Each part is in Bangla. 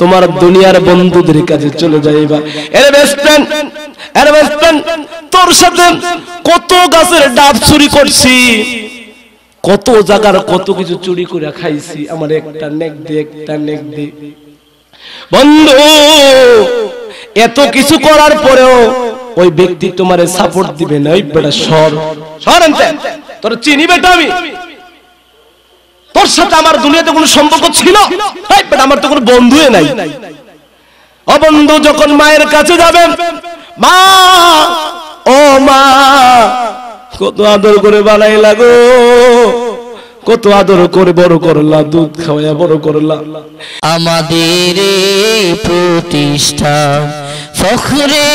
তোমার দুনিয়ার বন্ধুদের কাছে চলে যাইবা এর বেস্টেন এর বেস্টেন তোর সাথে কত গাছের ডাব চুরি করছি কত জায়গার কত কিছু চুরি করে খাইছি আমার একটা নেক দি একটা নেক দি বন্ধু এত কিছু করার পরেও ওই ব্যক্তি তোমারে সাপোর্ট দিবে না ওই বেটা সর সর তোর চিনি বেটা আমি ওর সাথে আমার দুনিয়াতে কোনো সম্পর্ক ছিল আমার তো কোনো বন্ধুই নাই অবন্ধু যখন মায়ের কাছে যাবেন মা ও মা কত আদর করে বানাই লাগো কত আদর করে বড় করলা দুধ খাওয়া বড় করলা আমাদের প্রতিষ্ঠা ফখরে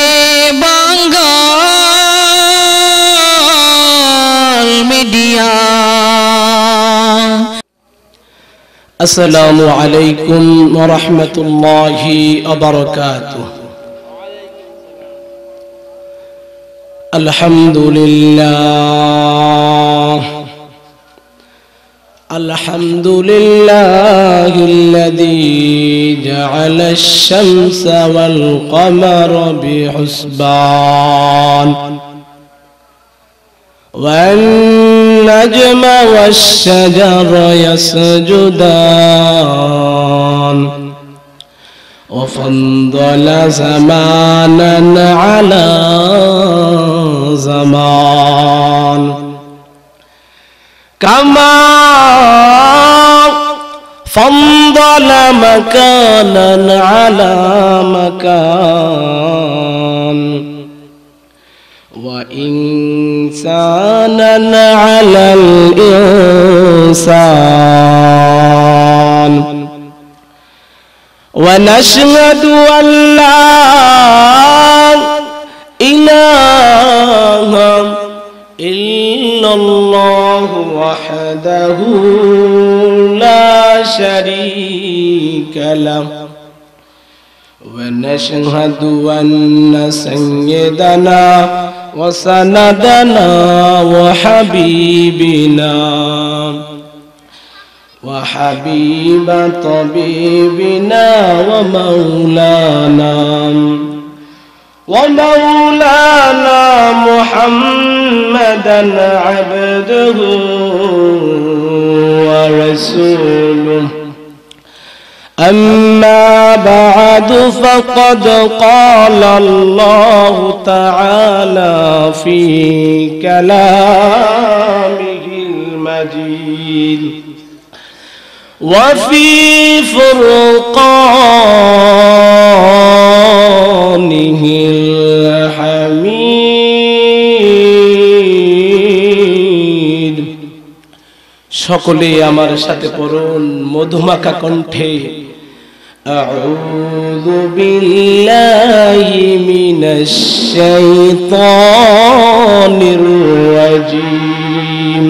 বাঙ্গাল মিডিয়া السلام عليكم ورحمة الله وبركاته الحمد لله الحمد لله الذي جعل الشمس والقمر بحسبان والنجم والشجر يسجدان وفضل زمانا على زمان كما فضل مكانا على مكان وإن إحسانا على الإنسان ونشهد أن لا إله إلا الله وحده لا شريك له ونشهد أن سيدنا وسندنا وحبيبنا وحبيب طبيبنا ومولانا ومولانا محمدا عبده ورسوله أما بعد فقد قال الله تعالى في كلامه المجيد وفي فرقانه الحميد সকলে আমার সাথে পড়ুন মধুমাখা কণ্ঠে أعوذ بالله من الشيطان الرجيم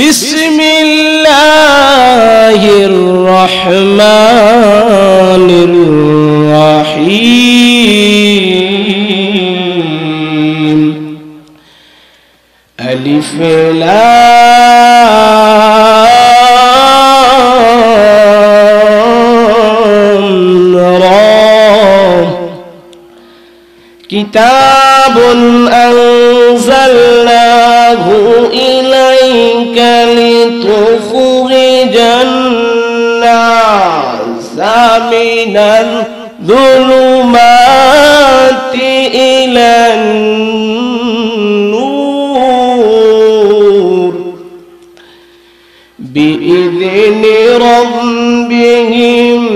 بسم الله الرحمن الرحيم ألف لام كتاب أنزلناه إليك لتخرج الناس من الظلمات إلى النور بإذن ربهم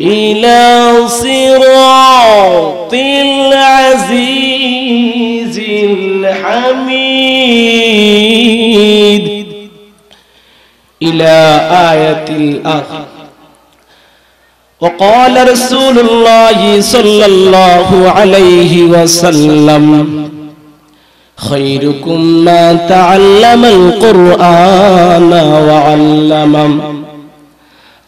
إلى صراط العزيز الحميد إلى آية الآخر وقال رسول الله صلى الله عليه وسلم خيركم ما تعلم القرآن وعلمه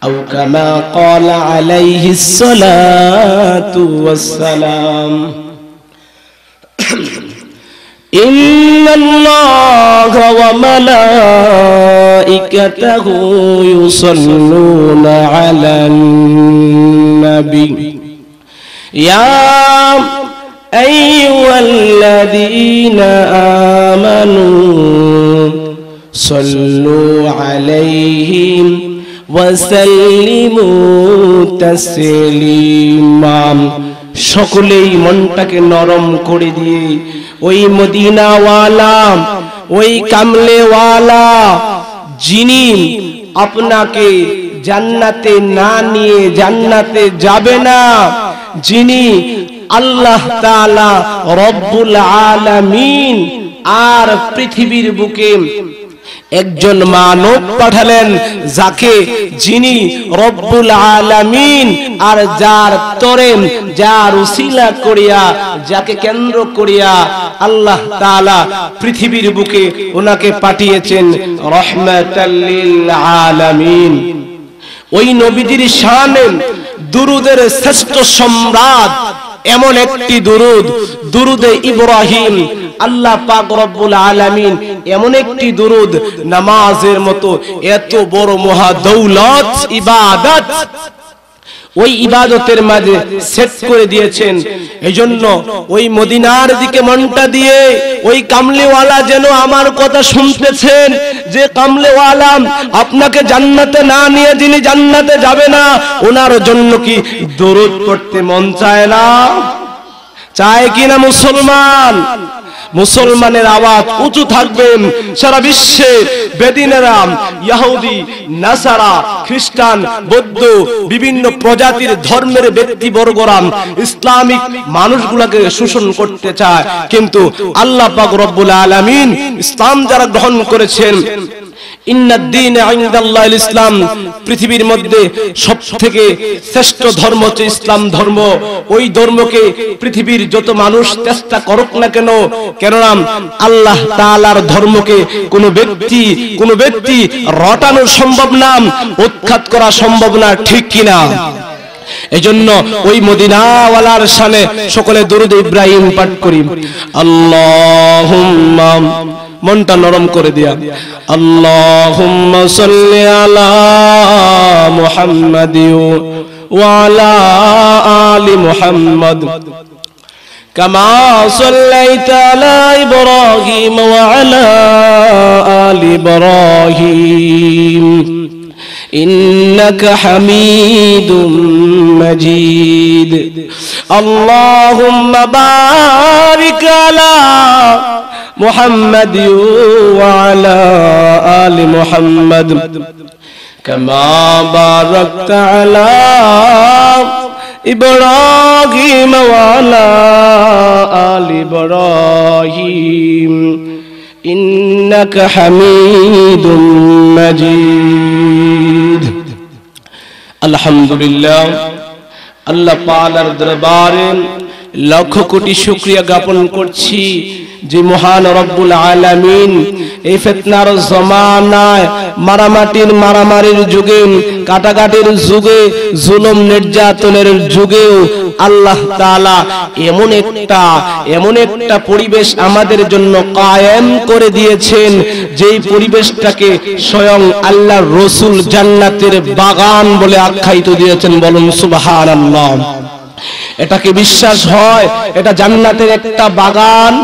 أو كما قال عليه الصلاة والسلام إن الله وملائكته يصلون على النبي يا أيها الذين آمنوا صلوا عليهم সকলেই মনটাকে নরম করে দিয়ে ওই মদিনাওয়ালা ওই কামলেওয়ালা যিনি আপনাকে জান্নাতে না নিয়ে জান্নাতে যাবে না যিনি আল্লাহ তালা রব্বুল আলামিন আর পৃথিবীর বুকে একজন মানব পাঠালেন যাকে যিনি রব্বুল আলামিন আর যার তরে যার উসিলা করিয়া যাকে কেন্দ্র করিয়া আল্লাহ তালা পৃথিবীর বুকে ওনাকে পাঠিয়েছেন লিল আলামিন ওই নবীজির সামনে দুরুদের শ্রেষ্ঠ সম্রাট এমন একটি দুরুদ দুরুদে ইব্রাহিম আল্লাহ পাক রব্বুল আলামিন এমন একটি দরুদ নামাজের মতো এত বড় মহা দৌলত ইবাদত ওই ইবাদতের মাঝে সেট করে দিয়েছেন এজন্য ওই মদিনার দিকে মনটা দিয়ে ওই কামলিওয়ালা যেন আমার কথা শুনতেছেন যে কামলিওয়ালা আপনাকে জান্নাতে না নিয়ে যিনি জান্নাতে যাবে না ওনার জন্য কি দরুদ পড়তে মন চায় না চায় কিনা মুসলমান মুসলমানের আওয়াজ উঁচু থাকবেন সারা বিশ্বে বেদিনেরা ইহুদি নাসারা খ্রিস্টান বৌদ্ধ বিভিন্ন প্রজাতির ধর্মের ব্যক্তি বর্গরাম ইসলামিক মানুষগুলোকে শোষণ করতে চায় কিন্তু আল্লাহ পাক রব্বুল আলামিন ইসলাম যারা গ্রহণ করেছেন ইসলাম পৃথিবীর মধ্যে সব থেকে শ্রেষ্ঠ ধর্ম হচ্ছে ইসলাম ধর্ম ওই ধর্মকে পৃথিবীর যত মানুষ চেষ্টা করুক না কেন কেননা আল্লাহ তালার ধর্মকে ব্যক্তি ব্যক্তি রটানো সম্ভব না উৎখাত করা সম্ভব না ঠিক কিনা এজন্য ওই মদিনাওয়ালার সানে সকলে দরুদ ইব্রাহিম পাঠ করি আল্লাহ মনটা নরম করে দিয়া আল্লাহুম্মা সাল্লি আলা মুহাম্মাদ ওয়া আলা আলি মুহাম্মাদ كما صليت على إبراهيم وعلى آل إبراهيم إنك حميد مجيد اللهم بارك على محمد وعلى آل محمد كما باركت على إبراهيم وعلى آل إبراهيم إنك حميد مجيد الحمد لله الله পালার দরবারে লক্ষ কোটি শুক্রিয়া জ্ঞাপন করছি যে মহান রব্বুল আলামিন এই ফেতনার জমানায় মারামাটির মারামারির যুগে কাটাকাটির যুগে জুলুম নির্যাতনের যুগেও আল্লাহ তাআলা এমন একটা এমন একটা পরিবেশ আমাদের জন্য কায়েম করে দিয়েছেন যেই পরিবেশটাকে স্বয়ং আল্লাহর রসুল জান্নাতের বাগান বলে আখ্যায়িত দিয়েছেন বলুন সুবহানাল্লাহ এটাকে বিশ্বাস হয় এটা জান্নাতের একটা বাগান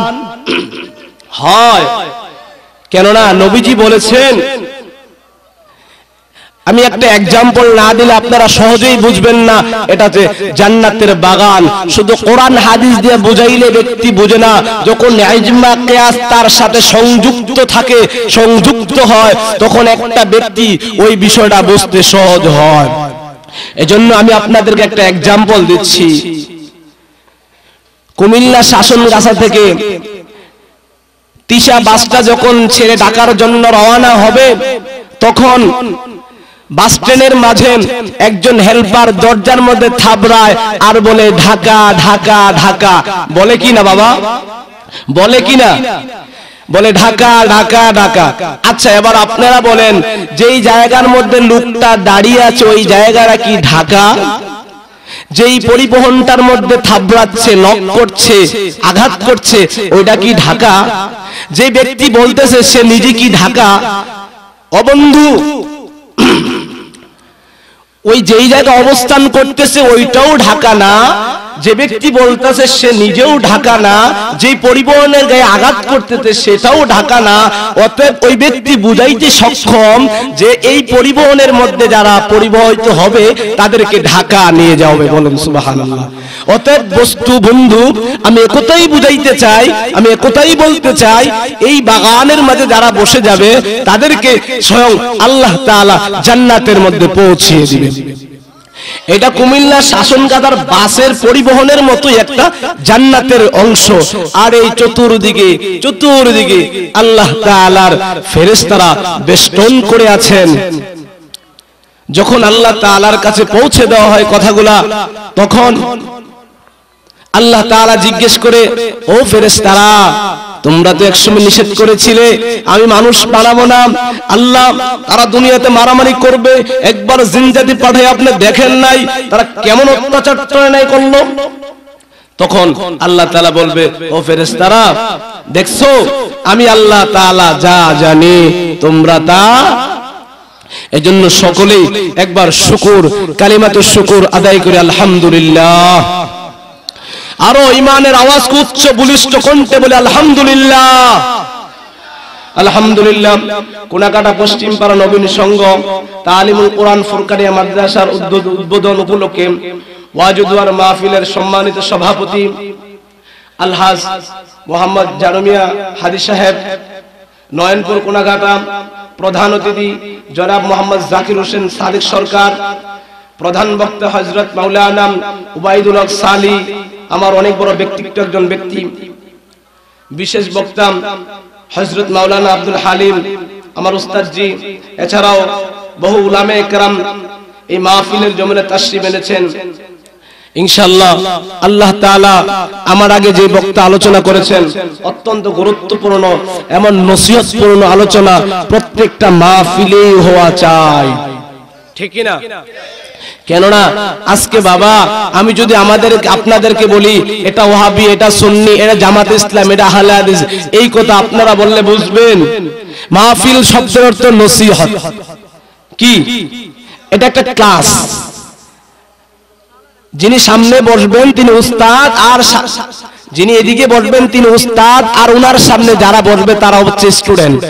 হয় কেননা নবীজি বলেছেন আমি একটা এক্সাম্পল না দিলে আপনারা সহজেই বুঝবেন না এটা যে জান্নাতের বাগান শুধু কোরআন হাদিস দিয়ে বুঝাইলে ব্যক্তি বুঝে না যখন আইজমা কেয়াস তার সাথে সংযুক্ত থাকে সংযুক্ত হয় তখন একটা ব্যক্তি ওই বিষয়টা বুঝতে সহজ হয় এজন্য আমি আপনাদেরকে একটা এক্সাম্পল দিচ্ছি কুমিল্লা শাসন গাছা থেকে তিশা বাসটা যখন ছেড়ে ঢাকার জন্য রওনা হবে তখন বাস ট্রেনের মাঝে একজন হেল্পার দরজার মধ্যে থাবড়ায় আর বলে ঢাকা ঢাকা ঢাকা বলে কি না বাবা বলে কি না বলে ঢাকা ঢাকা ঢাকা আচ্ছা এবার আপনারা বলেন যেই জায়গার মধ্যে লোকটা দাঁড়িয়ে আছে ওই জায়গাটা কি ঢাকা যেই পরিবহনটার মধ্যে থাবড়াচ্ছে নক করছে আঘাত করছে ওইটা কি ঢাকা যে ব্যক্তি বলতেছে সে নিজে কি ঢাকা অবন্ধু ওই যেই জায়গা অবস্থান করতেছে ওইটাও ঢাকা না যে ব্যক্তি বলতেছে সে নিজেও ঢাকা না যে পরিবহনের গায়ে আঘাত করতেছে সেটাও ঢাকা না অতএব ওই ব্যক্তি বুঝাইতে সক্ষম যে এই পরিবহনের মধ্যে যারা পরিবহিত হবে তাদেরকে ঢাকা নিয়ে যাবে বলুন সুবহানাল্লাহ অতএব বস্তু বন্ধু আমি একথাই বুঝাইতে চাই আমি একথাই বলতে চাই এই বাগানের মাঝে যারা বসে যাবে তাদেরকে স্বয়ং আল্লাহ তাআলা জান্নাতের মধ্যে পৌঁছিয়ে দিবে এটা কুমিল্লা শাসনকাদার বাসের পরিবহনের মতো একটা জান্নাতের অংশ আর এই চতুর্দিকে চতুর্দিকে আল্লাহ তাআলার ফেরেশতারা বেষ্টন করে আছেন যখন আল্লাহ তালার কাছে পৌঁছে দেওয়া হয় কথাগুলা তখন আল্লাহ তাআলা জিজ্ঞেস করে ও ফেরেশতারা তোমরা তো একসময় নিষেধ করেছিলে আমি মানুষ পালাবো না আল্লাহ তারা দুনিয়াতে মারামারি করবে একবার জিনজাতি পাঠায় আপনি দেখেন নাই তারা কেমন অত্যাচার চলে নাই করলো তখন আল্লাহ তালা বলবে ও ফেরেস তারা দেখছো আমি আল্লাহ তালা যা জানি তোমরা তা এজন্য সকলেই একবার শুকুর কালিমাতে শুকুর আদায় করে আলহামদুলিল্লাহ আরো ইমানের আওয়াজ উচ্চ বলিষ্ঠ কণ্ঠে বলে আলহামদুলিল্লাহ আলহামদুলিল্লাহ কোনাকাটা পশ্চিম পাড়া নবীন সংঘ তালিমুল কোরআন ফুরকানিয়া মাদ্রাসার উদ্বোধন উপলক্ষে ওয়াজুদুয়ার মাহফিলের সম্মানিত সভাপতি আলহাজ মোহাম্মদ জারমিয়া হাদি সাহেব নয়নপুর কোনাঘাটা প্রধান অতিথি জনাব মোহাম্মদ জাকির হোসেন সাদিক সরকার প্রধান বক্তা হজরত মাউলানা উবাইদুল হক সালি আমার অনেক বড় ব্যক্তিত্ব একজন ব্যক্তি বিশেষ বক্তাম হজরত মাওলানা আব্দুল হালিম আমার উস্তাদজি এছাড়াও বহু উলামে একরাম এই মাহফিলের জমিনে তাশ্রী এনেছেন ইনশাল্লাহ আল্লাহ তাআলা আমার আগে যে বক্তা আলোচনা করেছেন অত্যন্ত গুরুত্বপূর্ণ এমন নসিহতপূর্ণ আলোচনা প্রত্যেকটা মাহফিলেই হওয়া চাই ঠিক না কেননা আজকে বাবা আমি যদি আমাদের আপনাদেরকে বলি এটা ওহাবি এটা সন্নি এটা জামাত ইসলাম এটা হালাদ এই কথা আপনারা বললে বুঝবেন মাহফিল শব্দের অর্থ নসিহত কি এটা একটা ক্লাস যিনি সামনে বসবেন তিনি উস্তাদ আর যিনি এদিকে বসবেন তিনি উস্তাদ আর ওনার সামনে যারা বসবে তারা হচ্ছে স্টুডেন্ট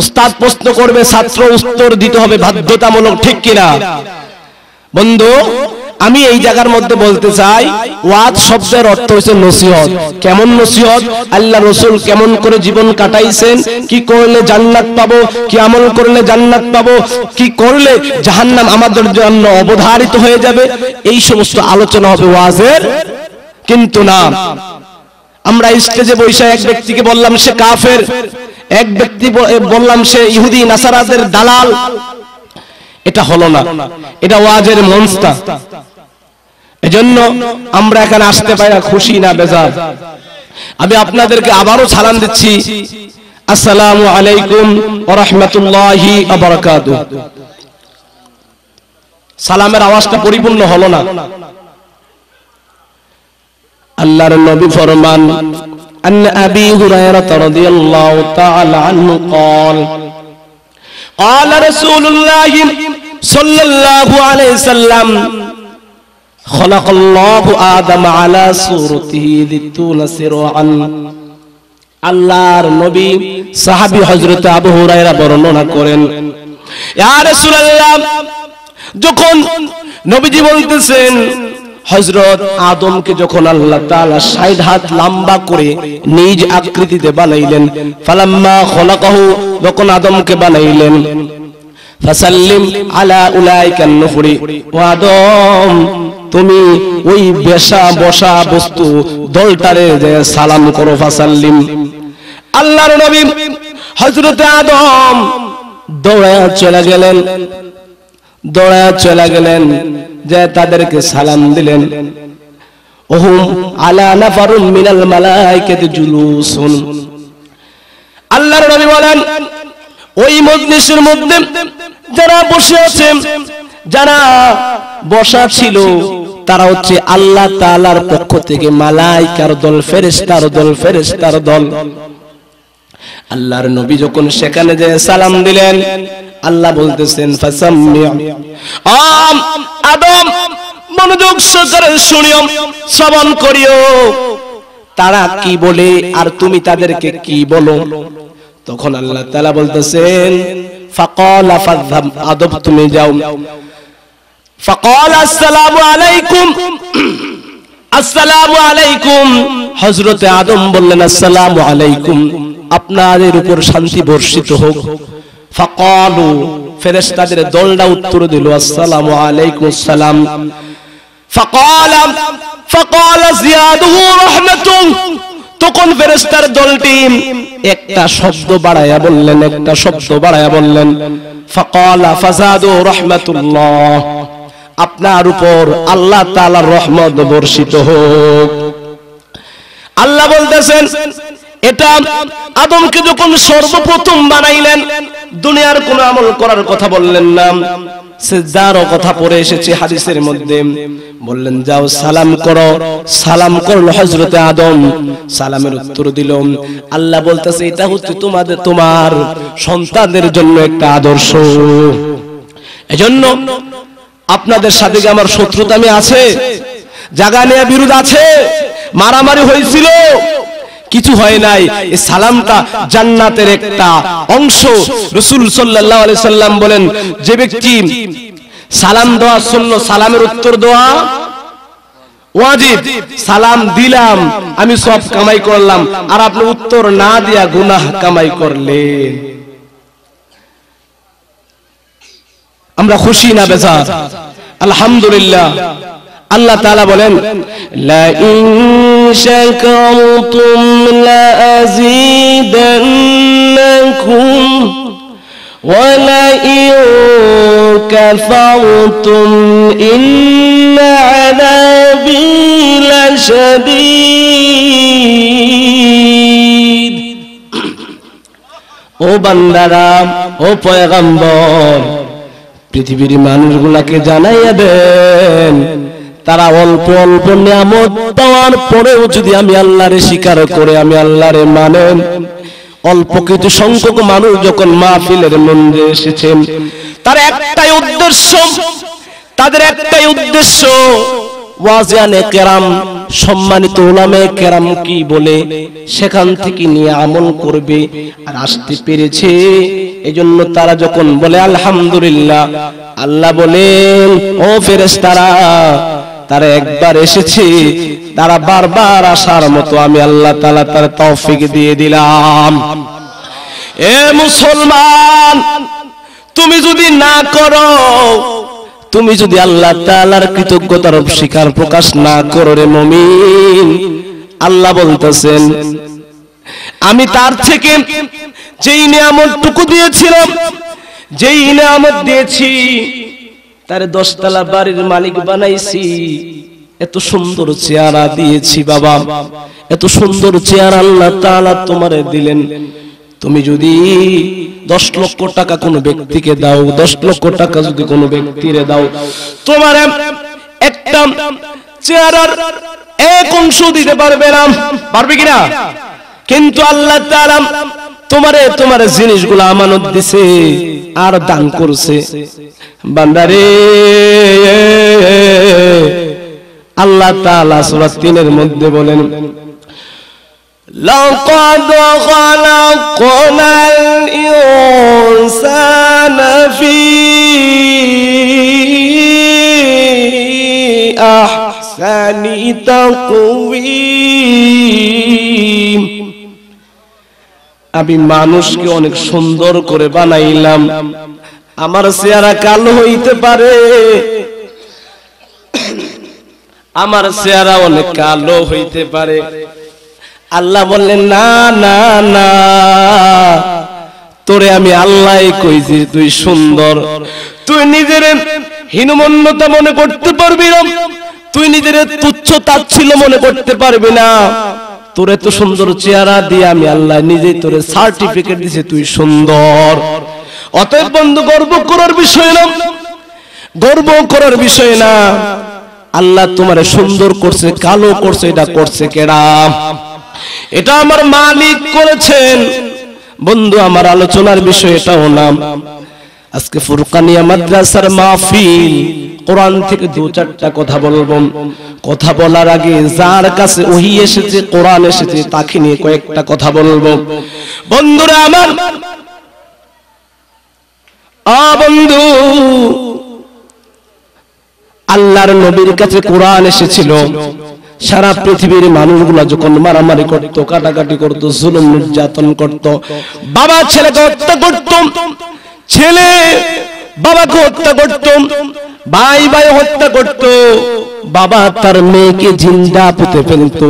উস্তাদ প্রশ্ন করবে ছাত্র উত্তর দিতে হবে বাধ্যতামূলক ঠিক কিনা বন্ধু আমি এই জায়গার মধ্যে বলতে চাই ওয়াদ শব্দের অর্থ হচ্ছে নসিহত কেমন নসিহত আল্লাহ রসুল কেমন করে জীবন কাটাইছেন কি করলে জান্নাত পাবো কি আমল করলে জান্নাত পাবো কি করলে জাহান্নাম আমাদের জন্য অবধারিত হয়ে যাবে এই সমস্ত আলোচনা হবে ওয়াজের কিন্তু না আমরা স্টেজে বৈশা এক ব্যক্তিকে বললাম সে কাফের এক ব্যক্তি বললাম সে ইহুদি নাসারাদের দালাল এটা হলো না এটা ওয়াজের মনস্তা এজন্য আমরা এখানে আসতে পারি না খুশি না বেজার আমি আপনাদেরকে আবারও সালাম দিচ্ছি আসসালামু আলাইকুম রহমতুল্লাহি সালামের আওয়াজটা পরিপূর্ণ হলো না আল্লাহর নবী ফরমান আন আবি رضي الله تعالى عنه قال قال رسول الله আল্লাহর নবী বর্ণনা করেন যখন নবীজি বলতেছেন হজরত আদমকে যখন আল্লাহ তাআলা হাত লম্বা করে নিজ আকৃতিতে বানাইলেন ফালাম্মা খলাকাহু যখন আদমকে বানাইলেন ফাসাল্লিম আলা উলাইকান নুফরি ওয়াদম তুমি ওই বেশা বসা বস্তু দলটারে যে সালাম করো ফাসাল্লিম আল্লাহর নবী হযরত আদম দৌড়ায় চলে গেলেন দৌড়ায় চলে গেলেন যে তাদেরকে সালাম দিলেন ওহুম আলা নাফারুম মিনাল মালাইকাতি জুলুসুন আল্লাহর নবী বলেন ওই মজলিসের মধ্যে যারা বসে আছে যারা বসা ছিল তারা হচ্ছে আল্লাহ তালার পক্ষ থেকে মালাইকার দল ফেরেস্তার দল ফেরেস্তার দল আল্লাহর নবী যখন সেখানে যে সালাম দিলেন আল্লাহ বলতেছেন আদম মনোযোগ সহকারে শুনিও শ্রবণ করিও তারা কি বলে আর তুমি তাদেরকে কি বলো তখন আল্লাহ তালা বলতেছেন ফাকল আফাধাম আদব তুমি যাও ফাকল আসসালামু আলাইকুম আসসালামু আলাইকুম হযরতে আদম বললেন আসসালামু আলাইকুম আপনাদের উপর শান্তি বর্ষিত হোক ফাকালু ফেরেশতাদের দলটা উত্তর দিল আসসালামু আলাইকুম আসসালাম ফাকালা ফাকালা জিয়াদুহু রাহমাতুন তখন ফেরেস্তার দলটি একটা শব্দ বাড়ায়া বললেন একটা শব্দ বাড়ায়া বললেন ফাকালা ফাজাদু রাহমাতুল্লাহ আপনার উপর আল্লাহ তাআলার রহমত বর্ষিত হোক আল্লাহ বলতেছেন এটা আদমকে যখন সর্বপ্রথম বানাইলেন দুনিয়ার কোন আমল করার কথা বললেন না যার কথা পড়ে এসেছে হাদিসের মধ্যে বললেন যাও সালাম করো সালাম করল হজরতে আদম সালামের উত্তর দিল আল্লাহ বলতেছে এটা হচ্ছে তোমাদের তোমার সন্তানদের জন্য একটা আদর্শ এজন্য আপনাদের সাথে কি আমার শত্রুতা আমি আছে জাগা নেয়া বিরোধ আছে মারামারি হয়েছিল কিছু হয় নাই এই সালামটা জান্নাতের একটা অংশ রসুল সাল্লাহ সাল্লাম বলেন যে ব্যক্তি সালাম দেওয়ার জন্য সালামের উত্তর দেওয়া সালাম দিলাম আমি সব কামাই করলাম আর আপনি উত্তর না দিয়া গুনাহ কামাই করলেন আমরা খুশি না বেজা আলহামদুলিল্লাহ আল্লাহ তালা বলেন ও বান্দারাম ও পয়গম্বর পৃথিবীর মানুষগুলাকে জানাইয়া দেন তারা অল্প অল্প নিয়ামত পাওয়ার পরেও যদি আমি আল্লাহরে স্বীকার করে আমি আল্লাহরে মানেন অল্প কিছু সংখ্যক মানুষ যখন ফিলের মন্দিরে এসেছেন তার একটাই উদ্দেশ্য তাদের একটাই উদ্দেশ্য ওয়াজিয়ানে কেরাম সম্মানিত ওলামে কেরাম কি বলে সেখান থেকে নিয়ে আমল করবে আর আসতে পেরেছে এজন্য তারা যখন বলে আলহামদুলিল্লাহ আল্লাহ বলেন ও ফেরেশতারা তারা একবার এসেছি তারা বারবার আসার মতো আমি আল্লাহ তালা তার তৌফিক দিয়ে দিলাম এ মুসলমান তুমি যদি না করো তুমি যদি আল্লাহ তালার কৃতজ্ঞতার স্বীকার প্রকাশ না করো রে মমিন আল্লাহ বলতেছেন আমি তার থেকে যেই নিয়ামত টুকু দিয়েছিলাম যেই নিয়ামত দিয়েছি তার দশতলা বাড়ির মালিক বানাইছি এত সুন্দর চেহারা দিয়েছি বাবা এত সুন্দর চেহারা আল্লাহ তালা তোমারে দিলেন তুমি যদি দশ লক্ষ টাকা কোনো ব্যক্তিকে দাও দশ লক্ষ টাকা যদি কোনো ব্যক্তিরে দাও তোমার একটা চেহারার এক অংশ দিতে পারবে না পারবে কিনা কিন্তু আল্লাহ তালাম তোমারে তোমারে জিনিসগুলো আমানত দিছে আর দান করছে বান্দারে আল্লাহ তাআলা সূরা তিনের মধ্যে বলেন لقد خلقنا الإنسان في أحسن تقويم আমি মানুষকে অনেক সুন্দর করে বানাইলাম আমার চেহারা কালো হইতে পারে আমার চেহারা অনেক কালো হইতে পারে আল্লাহ বললেন না না না তোরে আমি আল্লাহ কইছি তুই সুন্দর তুই নিজের হীনমন্যতা মনে করতে পারবি তুই নিজের তুচ্ছ তাচ্ছিল মনে করতে পারবি না তোর এত সুন্দর চেহারা দিয়ে আমি আল্লাহ নিজেই তোরে সার্টিফিকেট দিছে তুই সুন্দর অতএব বন্ধু গর্ব করার বিষয় না গর্ব করার বিষয় না আল্লাহ তোমার সুন্দর করছে কালো করছে এটা করছে কেডা এটা আমার মালিক করেছেন বন্ধু আমার আলোচনার বিষয় এটাও নাম আজকে ফুরকানিয়া মাদ্রাসার মাহফিল কোরআন থেকে দু চারটা কথা বলবো কথা বলার আগে যার কাছে ওহি এসেছে কোরআন এসেছে তাকে নিয়ে কয়েকটা কথা বলবো বন্ধুরা আমার বন্ধু আল্লাহর নবীর কাছে কোরআন এসেছিল সারা পৃথিবীর মানুষগুলা যখন মারামারি করত কাটাকাটি করত জুলুম নির্যাতন করত বাবা ছেলেকে হত্যা করত ছেলে বাবাকে হত্যা করত ভাই ভাই হত্যা করত বাবা তার মেয়েকে জিন্দা পুঁতে ফেলত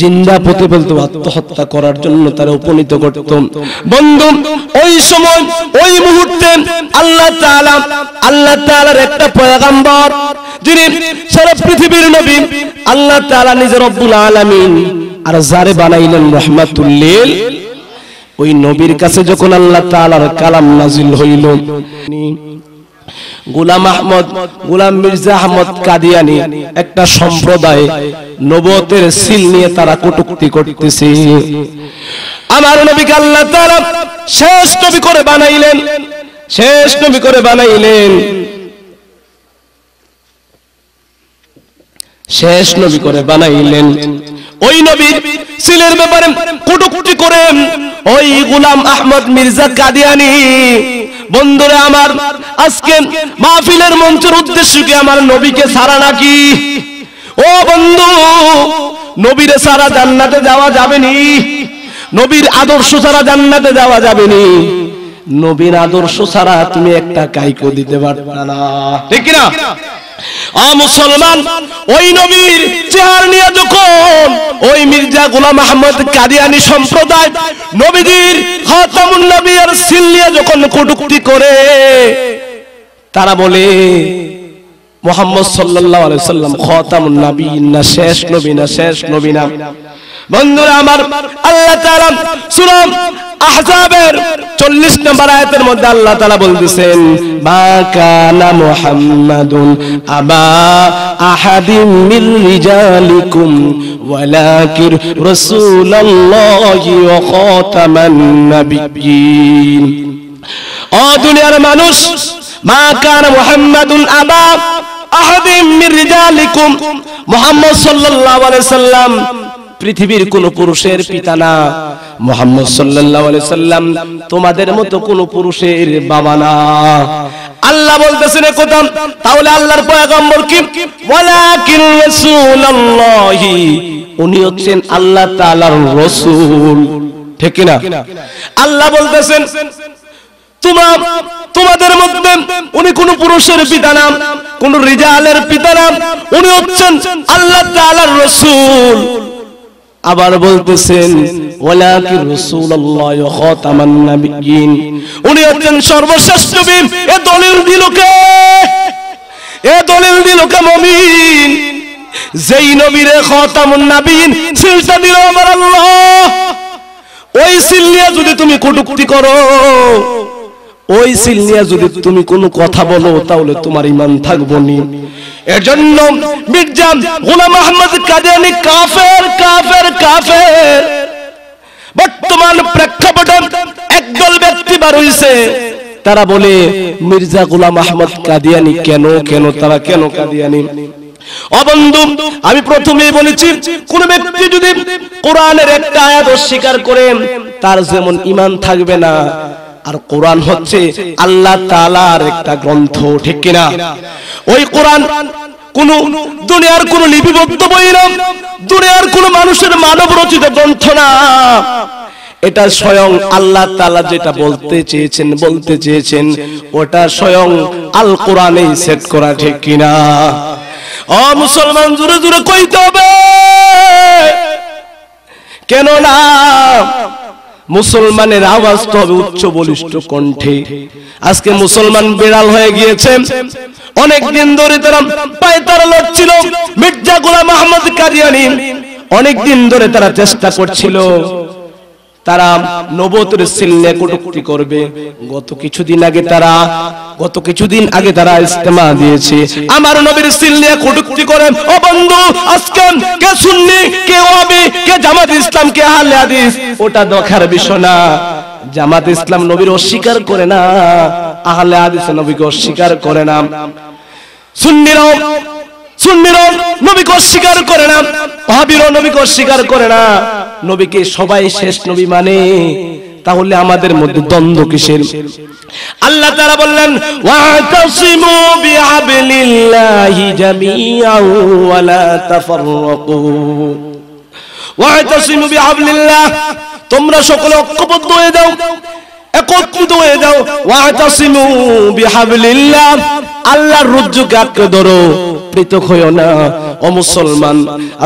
জিন্দা পুঁতে ফেলত আত্মহত্যা করার জন্য তারা উপনীত করত বন্ধু ওই সময় ওই মুহূর্তে আল্লাহ তাআলা আল্লাহ তাআলার একটা পয়গাম্বর যিনি সারা পৃথিবীর নবী আল্লাহ তাআলা নিজের রব্বুল আলামিন আর যারে বানাইলেন রহমাতুল্লিল ওই নবীর কাছে যখন আল্লাহ তাআলার কালাম নাজিল হইল গোলাম আহমদ গোলাম মির্জা আহমদ কাদিয়ানি একটা সম্প্রদায় নবতের সিল নিয়ে তারা কটুক্তি করতেছে আমার নবীকে আল্লাহ তাআলা শেষ নবী করে বানাইলেন শেষ নবী করে বানাইলেন শেষ নবী করে বানাইলেন ওই নবীর সিলের ব্যাপারে কুটুকুটি করে ওই গুলাম আহমদ মির্জা কাদিয়ানি বন্ধুরা আমার আজকে মাহফিলের মঞ্চের উদ্দেশ্য কি আমার নবীকে সারা নাকি ও বন্ধু নবীরে সারা জান্নাতে যাওয়া যাবে নি নবীর আদর্শ সারা জান্নাতে যাওয়া যাবে নি নবীর আদর্শ সারা তুমি একটা কাইকো দিতে পারবে না ঠিক কিনা মুসলমান ওই নবীর চেহার নিয়ে যখন ওই মির্জা আহমদ কাদিয়ানি সম্প্রদায় নবীদের সিল নিয়ে যখন করে তারা বলে মোহাম্মদ সাল্লাম না শেষ নবী শেষ নবীনা বন্ধুরা আমার আল্লাহ আহজাবের চল্লিশ নম্বর আয়তের মধ্যে আল্লাহ তালা বলতেছেন কানা আবা রিজালিকুম ওয়ালাকির ওয়া খাতামান নাবিয়্যিন ও দুনিয়ার মানুষ মা কানা মুহাম্মাদুন আবা আহাদিম মিন রিজালিকুম মোহাম্মদ সাল্লাল্লাহু আলাইহি সাল্লাম পৃথিবীর কোন পুরুষের পিতা না মোহাম্মদ সাল্লাম তোমাদের মতো কোন পুরুষের বাবা না আল্লাহ বলতেছেন কোথাও তাহলে আল্লাহর পয়গম্বর কি উনি হচ্ছেন আল্লাহ রসুল রাসূল ঠিক না আল্লাহ বলতেছেন তোমার তোমাদের মধ্যে উনি কোন পুরুষের পিতা নাম কোন রিজালের পিতা নাম উনি হচ্ছেন আল্লাহ রসুল আবার বলতেছেন ওয়ালাকির রাসূলুল্লাহ খাতামান নাবিয়িন উনি হচ্ছেন সর্বশ্রেষ্ঠ নবী এ দলিল দিল কে এ দলিল দিল কে মুমিন যেই নবীরে খাতামুন নাবিয়িন সিলসা দিল আমার আল্লাহ ওই সিল্লিয়া যদি তুমি কটুক্তি করো ওই সিল্লিয়া যদি তুমি কোনো কথা বলো তাহলে তোমার ইমান থাকবো নি এজন্য মির্জা গোলাম আহমদ কাদেনি কাফের কাফের কাফের বর্তমান প্রেক্ষাপটে একদল ব্যক্তি বার হইছে তারা বলে মির্জা গোলাম আহমদ কাদিয়ানি কেন কেন তারা কেন কাদিয়ানি অবন্ধু আমি প্রথমে বলেছি কোন ব্যক্তি যদি কোরআনের একটা আয়াত অস্বীকার করেন তার যেমন ইমান থাকবে না আর কোরআন হচ্ছে আল্লাহ তালার একটা গ্রন্থ ঠিক কিনা ওই কোরআন কোন দুনিয়ার কোন লিপিবদ্ধ বই না দুনিয়ার কোন মানুষের মানব রচিত গ্রন্থ না এটা স্বয়ং আল্লাহ তালা যেটা বলতে চেয়েছেন বলতে চেয়েছেন ওটা স্বয়ং আল কোরআনেই সেট করা ঠিক কিনা অ মুসলমান জুড়ে জুড়ে কইতে হবে কেন না মুসলমানের আওয়াজ তো হবে উচ্চ বলিষ্ঠ কণ্ঠে আজকে মুসলমান বিড়াল হয়ে গিয়েছে অনেক দিন ধরে তারা পায়তারা লড়ছিল মির্জা গোলাম আহমদ কাদিয়ানি অনেক দিন ধরে তারা চেষ্টা করছিল তারা নবতর সিল্লে কটুক্তি করবে গত কিছুদিন আগে তারা গত কিছুদিন আগে তারা ইস্তেমা দিয়েছে আমার নবীর সিল্লে কটুক্তি করেন ও বন্ধু আজকে কে শুননি কে হবে কে জামাত ইসলাম কে আহলে হাদিস ওটা দেখার বিষয় না জামাত ইসলাম নবীর অস্বীকার করে না আহলে হাদিস নবীকে অস্বীকার করে না সুন্নিরাও সুন্নির নবীকে অস্বীকার করে না নবীকে অস্বীকার করে না নবীকে সবাই শেষ নবী মানে তাহলে আমাদের মধ্যে দ্বন্দ্ব কিসের আল্লাহ তারা বললেন তোমরা সকলে ঐক্যবদ্ধ হয়ে দাও একত্রিত হয়ে যাও ওয়াতাসিমু বিহাবলিল্লাহ আল্লাহর রজ্জুকে ধরো পৃথক হইও না ও মুসলমান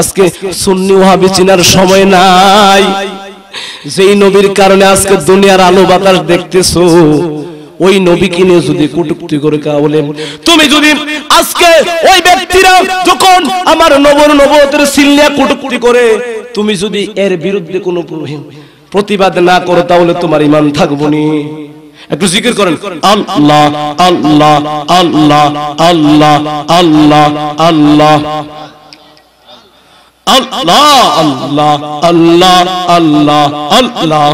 আজকে সুন্নি ওয়াহাবি চিনার সময় নাই যেই নবীর কারণে আজকে দুনিয়ার আলো বাতাস দেখতেছো ওই নবীকে কিনে যদি কটুক্তি করে বলে তুমি যদি আজকে ওই ব্যক্তিরা যখন আমার নবর নবতের সিল্লিয়া কটুক্তি করে তুমি যদি এর বিরুদ্ধে কোনো প্রতিবাদ না করো তাহলে তোমার ইমান থাকবো নি একটু জিকির করেন আল্লাহ আল্লাহ আল্লাহ আল্লাহ আল্লাহ আল্লাহ আল্লাহ আল্লাহ আল্লাহ আল্লাহ আল্লাহ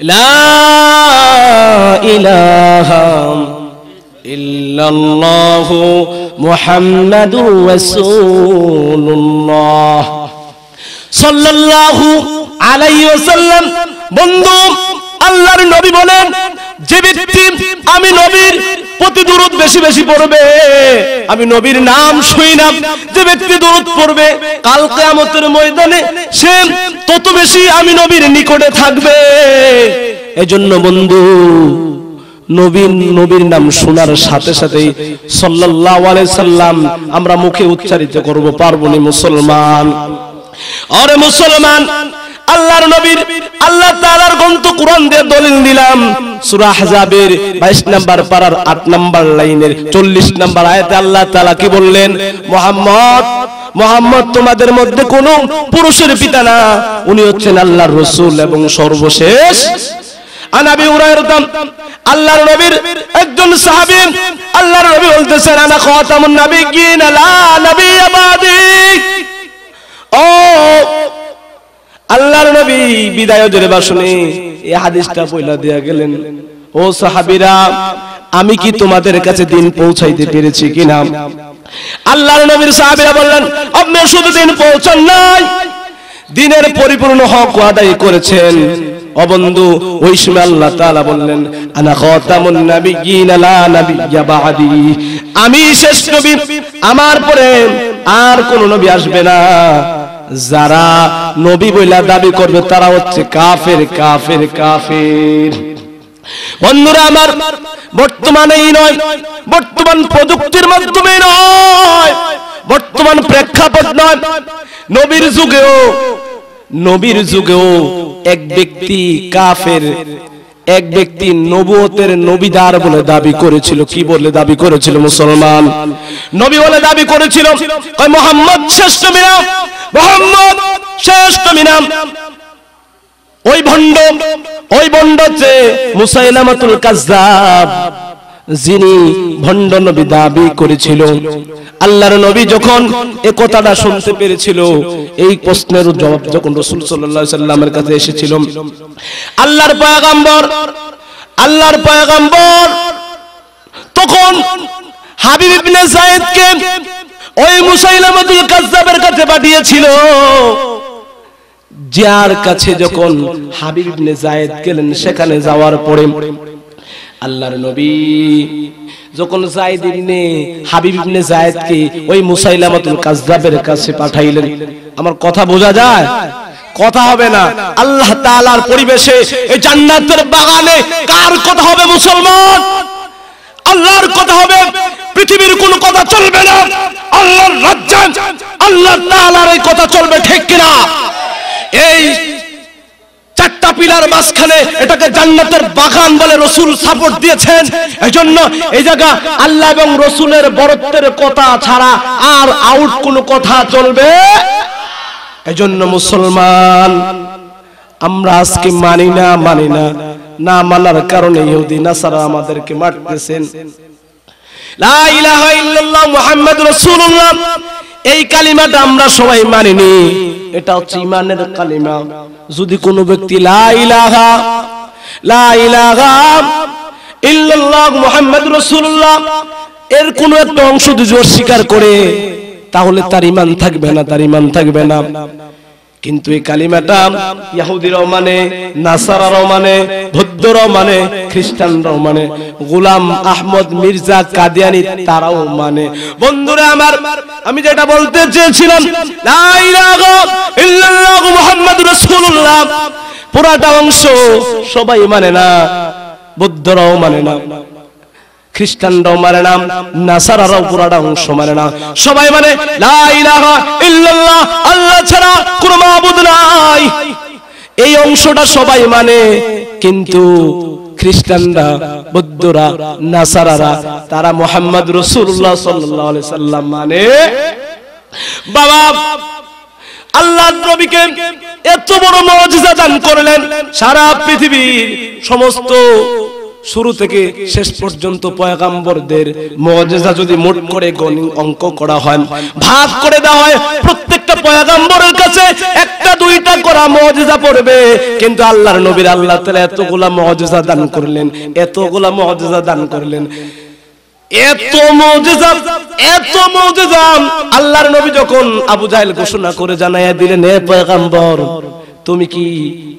لا إله إلا الله محمد رسول الله صلى الله عليه وسلم বন্ধু الله নবী বলেন যে ব্যক্তি আমি নবীর প্রতি দূরত বেশি বেশি পড়বে আমি নবীর নাম শুইনাম যে ব্যক্তি দূরত পড়বে কালকে আমাদের ময়দানে সে তত বেশি আমি নবীর নিকটে থাকবে এজন্য বন্ধু নবীন নবীর নাম শোনার সাথে সাথেই সাল্লাম আমরা মুখে উচ্চারিত করব পার্বণী মুসলমান আরে মুসলমান আল্লাহর নবীর আল্লাহ তাআলার গন্ত কোরআন দিয়ে দলিল দিলাম সূরা আহজাবের 22 নাম্বার পারার 8 নাম্বার লাইনের 40 নাম্বার আয়াতে আল্লাহ তাআলা কি বললেন মুহাম্মদ মোহাম্মদ তোমাদের মধ্যে কোন পুরুষের পিতা না উনি হচ্ছেন আল্লাহর রসুল এবং সর্বশেষ আনাবি দাম আল্লাহর নবীর একজন সাহাবী আল্লাহর নবী বলতেছেন আনা খাতামুন নাবিয়িন আলা নবী আবাদি ও আল্লাহর নবী বিদায় জোরে বাসনে এই হাদিসটা বইলা দিয়া গেলেন ও সাহাবীরা আমি কি তোমাদের কাছে দিন পৌঁছাইতে পেরেছি কিনা আল্লাহর নবীর সাহাবীরা বললেন আপনি শুধু দিন পৌঁছান নাই দিনের পরিপূর্ণ হক আদায় করেছেন অবন্ধু ওই সময় আল্লাহ তাআলা বললেন আনা খাতামুন নাবিয়্যিন লা নাবিয়্যা বাদি আমি শেষ নবী আমার পরে আর কোন নবী আসবে না যারা নবী বইলা দাবি করবে তারা হচ্ছে কাফের কাফের কাফের বন্ধুরা আমার বর্তমানেই নয় বর্তমান প্রযুক্তির মাধ্যমে নয় বর্তমান প্রেক্ষাপট নয় নবীর যুগেও নবীর যুগেও এক ব্যক্তি কাফের এক ব্যক্তি নবুয়তের নবীদার বলে দাবি করেছিল কি বলে দাবি করেছিল মুসলমান নবী বলে দাবি করেছিল কয় মোহাম্মদ শ্রেষ্ঠ মিনাম মোহাম্মদ শ্রেষ্ঠ মিনাম ওই ভণ্ড ওই ভণ্ড যে মুসাইলামাতুল কাজ্জাব যিনি ভণ্ড নবী দাবি করেছিল আল্লাহর নবী যখন এ কথাটা শুনতে পেরেছিল এই প্রশ্নের জবাব যখন রসুল সাল্লা সাল্লামের কাছে এসেছিল আল্লাহর পয়গাম্বর আল্লাহর পয়গাম্বর তখন হাবিব ইবনে জায়েদকে ওই মুসাইলামাতুল কাজ্জাবের কাছে পাঠিয়েছিল যার কাছে যখন হাবিব ইবনে জায়েদ গেলেন সেখানে যাওয়ার পরে আল্লাহর নবী যখন জায়দ ইবনে হাবিব ইবনে কে ওই মুসাইলামাতুল কাযযাবের কাছে পাঠাইলেন আমার কথা বোঝা যায় কথা হবে না আল্লাহ তাআলার পরিবেশে এই জান্নাতের বাগানে কার কথা হবে মুসলমান আল্লাহর কথা হবে পৃথিবীর কোনো কথা চলবে না আল্লাহর রাজ্জান আল্লাহ তাআলার এই কথা চলবে ঠিক কিনা এই চারটা পিলার মাঝখানে এটাকে জান্নাতের বাগান বলে রসুল সাপোর্ট দিয়েছেন এজন্য এই জায়গা আল্লাহ এবং রসুলের বরত্বের কথা ছাড়া আর আউট কথা চলবে এজন্য মুসলমান আমরা আজকে মানি না মানি না না মানার কারণে ইহুদি নাসারা আমাদেরকে মারতেছেন লা ইলাহা ইল্লাল্লাহ রাসূলুল্লাহ এই কালিমাটা আমরা সবাই মানিনি এটা হচ্ছে ইমানের কালিমা যদি কোনো ব্যক্তি লা ইলাহা লা ইল্লাল্লাহ এর কোন একটা অংশ দুজোর স্বীকার করে তাহলে তার ইমান থাকবে না তার ইমান থাকবে না কিন্তু এই কালিমাটা ইয়াহুদিরাও মানে নাসারাও মানে বৌদ্ধরাও মানে খ্রিস্টানরাও মানে গোলাম আহমদ মির্জা কাদিয়ানি তারাও মানে বন্ধুরা আমার আমি যেটা বলতে চেয়েছিলাম মুহাম্মদ রাসূলুল্লাহ পুরাটা অংশ সবাই মানে না বৌদ্ধরাও মানে না খ্রিস্টানরাও মানে না নাসারারাও পুরাটা অংশ মানে না সবাই মানে লা ইলাহা ইল্লাল্লাহ আল্লাহ ছাড়া অংশটা সবাই মানে কিন্তু খ্রিস্টানরা বৌদ্ধরা নাসারারা তারা মোহাম্মদ রসুল্লাহ সাল্লাহ সাল্লাম মানে বাবা আল্লাহ নবীকে এত বড় মজিজা দান করলেন সারা পৃথিবীর সমস্ত শুরু থেকে শেষ পর্যন্ত পয়গাম্বরদের মজেজা যদি মোট করে অঙ্ক করা হয় ভাগ করে দেওয়া হয় প্রত্যেকটা পয়গাম্বরের কাছে একটা দুইটা করা মজেজা পড়বে কিন্তু আল্লাহর নবীর আল্লাহ তালে এতগুলা মজেজা দান করলেন এতগুলা মজেজা দান করলেন তুমি কি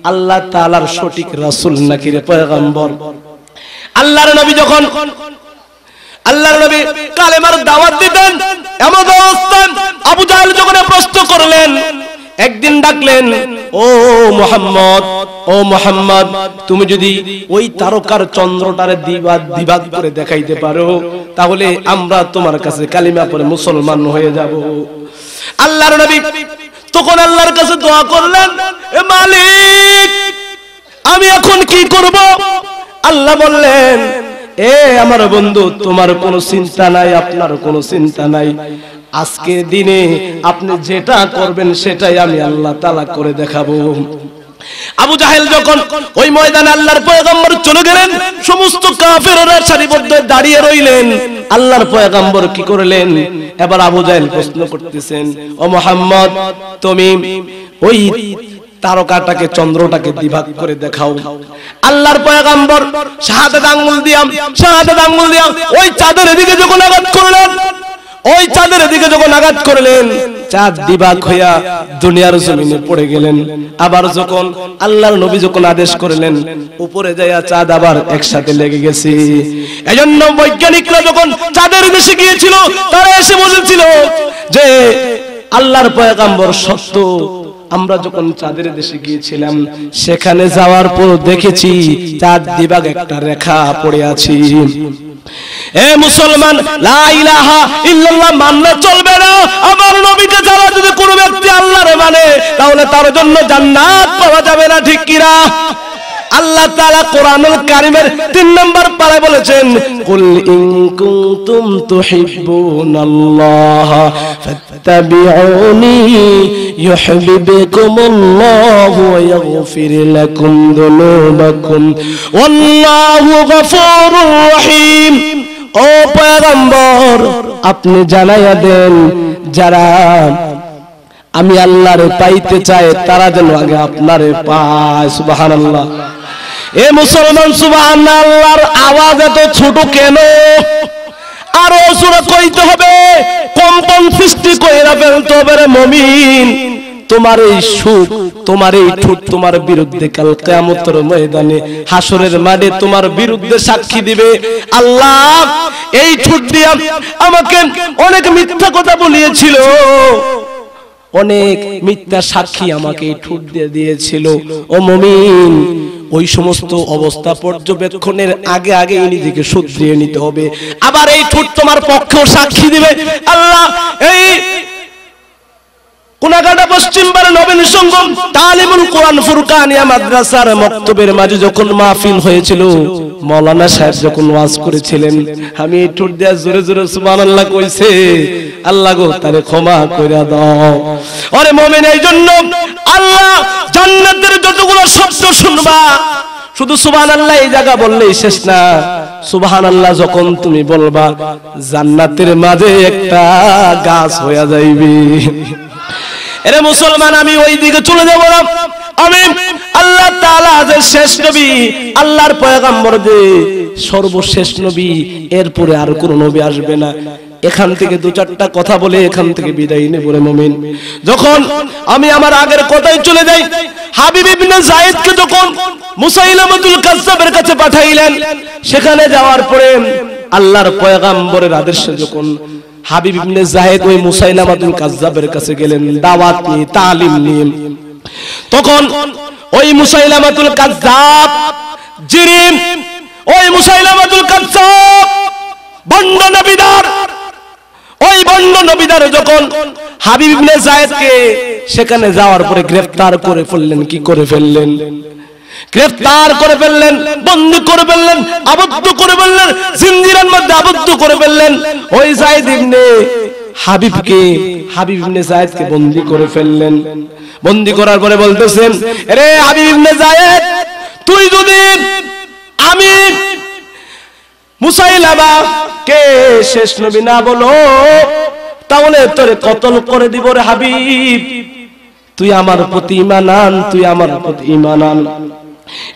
আল্লাহ তালার সঠিক রাসুল নাকি রে পয়গাম্বর আল্লাহর নবী যখন আল্লাহর নবী কালেমার দাওয়াত দিতেন এমন অবস্থান আবু জাহেল যখন প্রশ্ন করলেন একদিন ডাকলেন ও মোহাম্মদ ও মোহাম্মদ তুমি যদি ওই তারকার চন্দ্রটারে দিবাদ দিবাদ করে দেখাইতে পারো তাহলে আমরা তোমার কাছে কালিমা পরে মুসলমান হয়ে যাব আল্লাহর নবী তখন আল্লাহর কাছে দোয়া করলেন এ মালিক আমি এখন কি করব আল্লাহ বললেন এ আমার বন্ধু তোমার কোনো চিন্তা নাই আপনার কোনো চিন্তা নাই আজকে দিনে আপনি যেটা করবেন সেটাই আমি আল্লাহ তালা করে দেখাবো আবু জাহেল যখন ওই ময়দানে আল্লাহর পয়গম্বর চলে গেলেন সমস্ত কাফেররা সারিবদ্ধ দাঁড়িয়ে রইলেন আল্লাহর পয়গম্বর কি করলেন এবার আবু জাহেল প্রশ্ন করতেছেন ও মোহাম্মদ তুমি ওই তারকাটাকে চন্দ্রটাকে বিভাগ করে দেখাও আল্লাহর পয়গাম্বর শাহাদাত আঙ্গুল দিয়াম শাহাদাত আঙ্গুল দিয়াম ওই চাঁদের দিকে যখন আঘাত করলেন ওই চাঁদের দিকে যখন আঘাত করলেন চাঁদ বিভাগ হইয়া দুনিয়ার জমিনে পড়ে গেলেন আবার যখন আল্লাহর নবী যখন আদেশ করলেন উপরে যাইয়া চাঁদ আবার একসাথে লেগে গেছে এজন্য বৈজ্ঞানিকরা যখন চাঁদের দেশে গিয়েছিল তারা এসে বলেছিল যে আল্লাহর পয়গাম্বর সত্য আমরা যখন চাঁদের দেশে গিয়েছিলাম সেখানে যাওয়ার পর দেখেছি চাঁদ দিবাগ একটা রেখা পড়ে আছি এ মুসলমান লা ইলাহা ইল্লাল্লাহ মানলে চলবে না আমার নবীকে যারা যদি কোনো ব্যক্তি আল্লাহরে মানে তাহলে তার জন্য জান্নাত পাওয়া যাবে না ঠিক কিনা আল্লাহ তাআলা কোরআনুল কারীমের 3 নম্বর পারায় বলেছেন কুল ইন কুনতুম তুহিব্বুনাল্লাহ ফাত্তাবিউনি ইউহিব্বুকুমুল্লাহ ওয়া ইয়াগফির লাকুম যুনুবাকুম ওয়াল্লাহু গফুরুর রহিম ও পয়গম্বর আপনি জানাইয়া দেন যারা আমি আল্লাহরে পাইতে চাই তারা যেন আগে আপনারে পায় সুবহানাল্লাহ এ মুসলমান সুবাহ আল্লাহর আওয়াজ এত ছোট কেন আরো সুরা কইতে হবে কম্পন সৃষ্টি কইরা ফেলতে হবে রে মমিন তোমার এই সুখ তোমার এই ঠুট তোমার বিরুদ্ধে কাল কেয়ামতের ময়দানে হাসরের মাঠে তোমার বিরুদ্ধে সাক্ষী দিবে আল্লাহ এই ঠুট দিয়া আমাকে অনেক মিথ্যা কথা বলিয়েছিল অনেক মিথ্যা সাক্ষী আমাকে এই ঠুট দিয়ে দিয়েছিল ও মমিন ওই সমস্ত অবস্থা পর্যবেক্ষণের আগে আগে নিজেকে শুধরিয়ে নিতে হবে আবার এই ঠোঁট তোমার পক্ষেও সাক্ষী দিবে আল্লাহ এই কোনাগাটা পশ্চিমবার নবীন সঙ্গম তালিমুল কোরআন ফুরকানিয়া মাদ্রাসার মক্তবের মাঝে যখন মাহফিল হয়েছিল মৌলানা সাহেব যখন ওয়াজ করেছিলেন আমি ঠোঁট জোরে জোরে কইছে আল্লাহ গো তারে ক্ষমা দাও আরে এই জন্য আল্লাহ জান্নাতের যতগুলো শব্দ শুনবা শুধু সুবাহ আল্লাহ এই জায়গা বললেই শেষ না সুবাহান আল্লাহ যখন তুমি বলবা জান্নাতের মাঝে একটা গাছ হয়ে যাইবে এরে মুসলমান আমি ওই দিকে চলে যাব না আমি আল্লাহ তাআলা যে শেষ নবী আল্লাহর পয়গাম্বর যে সর্বশেষ নবী এরপরে আর কোন নবী আসবে না এখান থেকে দু চারটা কথা বলে এখান থেকে বিদায় নেব রে মুমিন যখন আমি আমার আগের কথায় চলে যাই হাবিব ইবনে যায়েদকে যখন মুসাইলামাতুল কাযযাবের কাছে পাঠাইলেন সেখানে যাওয়ার পরে আল্লাহর পয়গাম্বরের আদেশে যখন হাবিব ইবনে জাহেদ ওই মুসাইলামাতুল কাযযাবের কাছে গেলেন দাওয়াত নিয়ে তালিম নিয়ে তখন ওই মুসাইলামাতুল কাযযাব জিরিম ওই মুসাইলামাতুল কাযযাব বন্ড নবীদার ওই বন্ড নবীদার যখন হাবিব ইবনে জাহেদকে সেখানে যাওয়ার পরে গ্রেফতার করে ফেললেন কি করে ফেললেন গ্রেফতার করে ফেললেন বন্দী করে ফেললেন আবদ্ধ করে ফেললেন জিঞ্জিরার মধ্যে আবদ্ধ করে ফেললেন ওই সাইদ ইবনে হাবিবকে হাবিব ইবনে জায়েদকে বন্দী করে ফেললেন বন্দী করার পরে বলতেছেন আরে হাবিব ইবনে জায়েদ তুই যদি আমি মুসাইলাবা কে শেষ নবী না বলো তাহলে তোরে কতল করে দিব রে হাবিব তুই আমার প্রতি ইমান আন তুই আমার প্রতি ইমান আন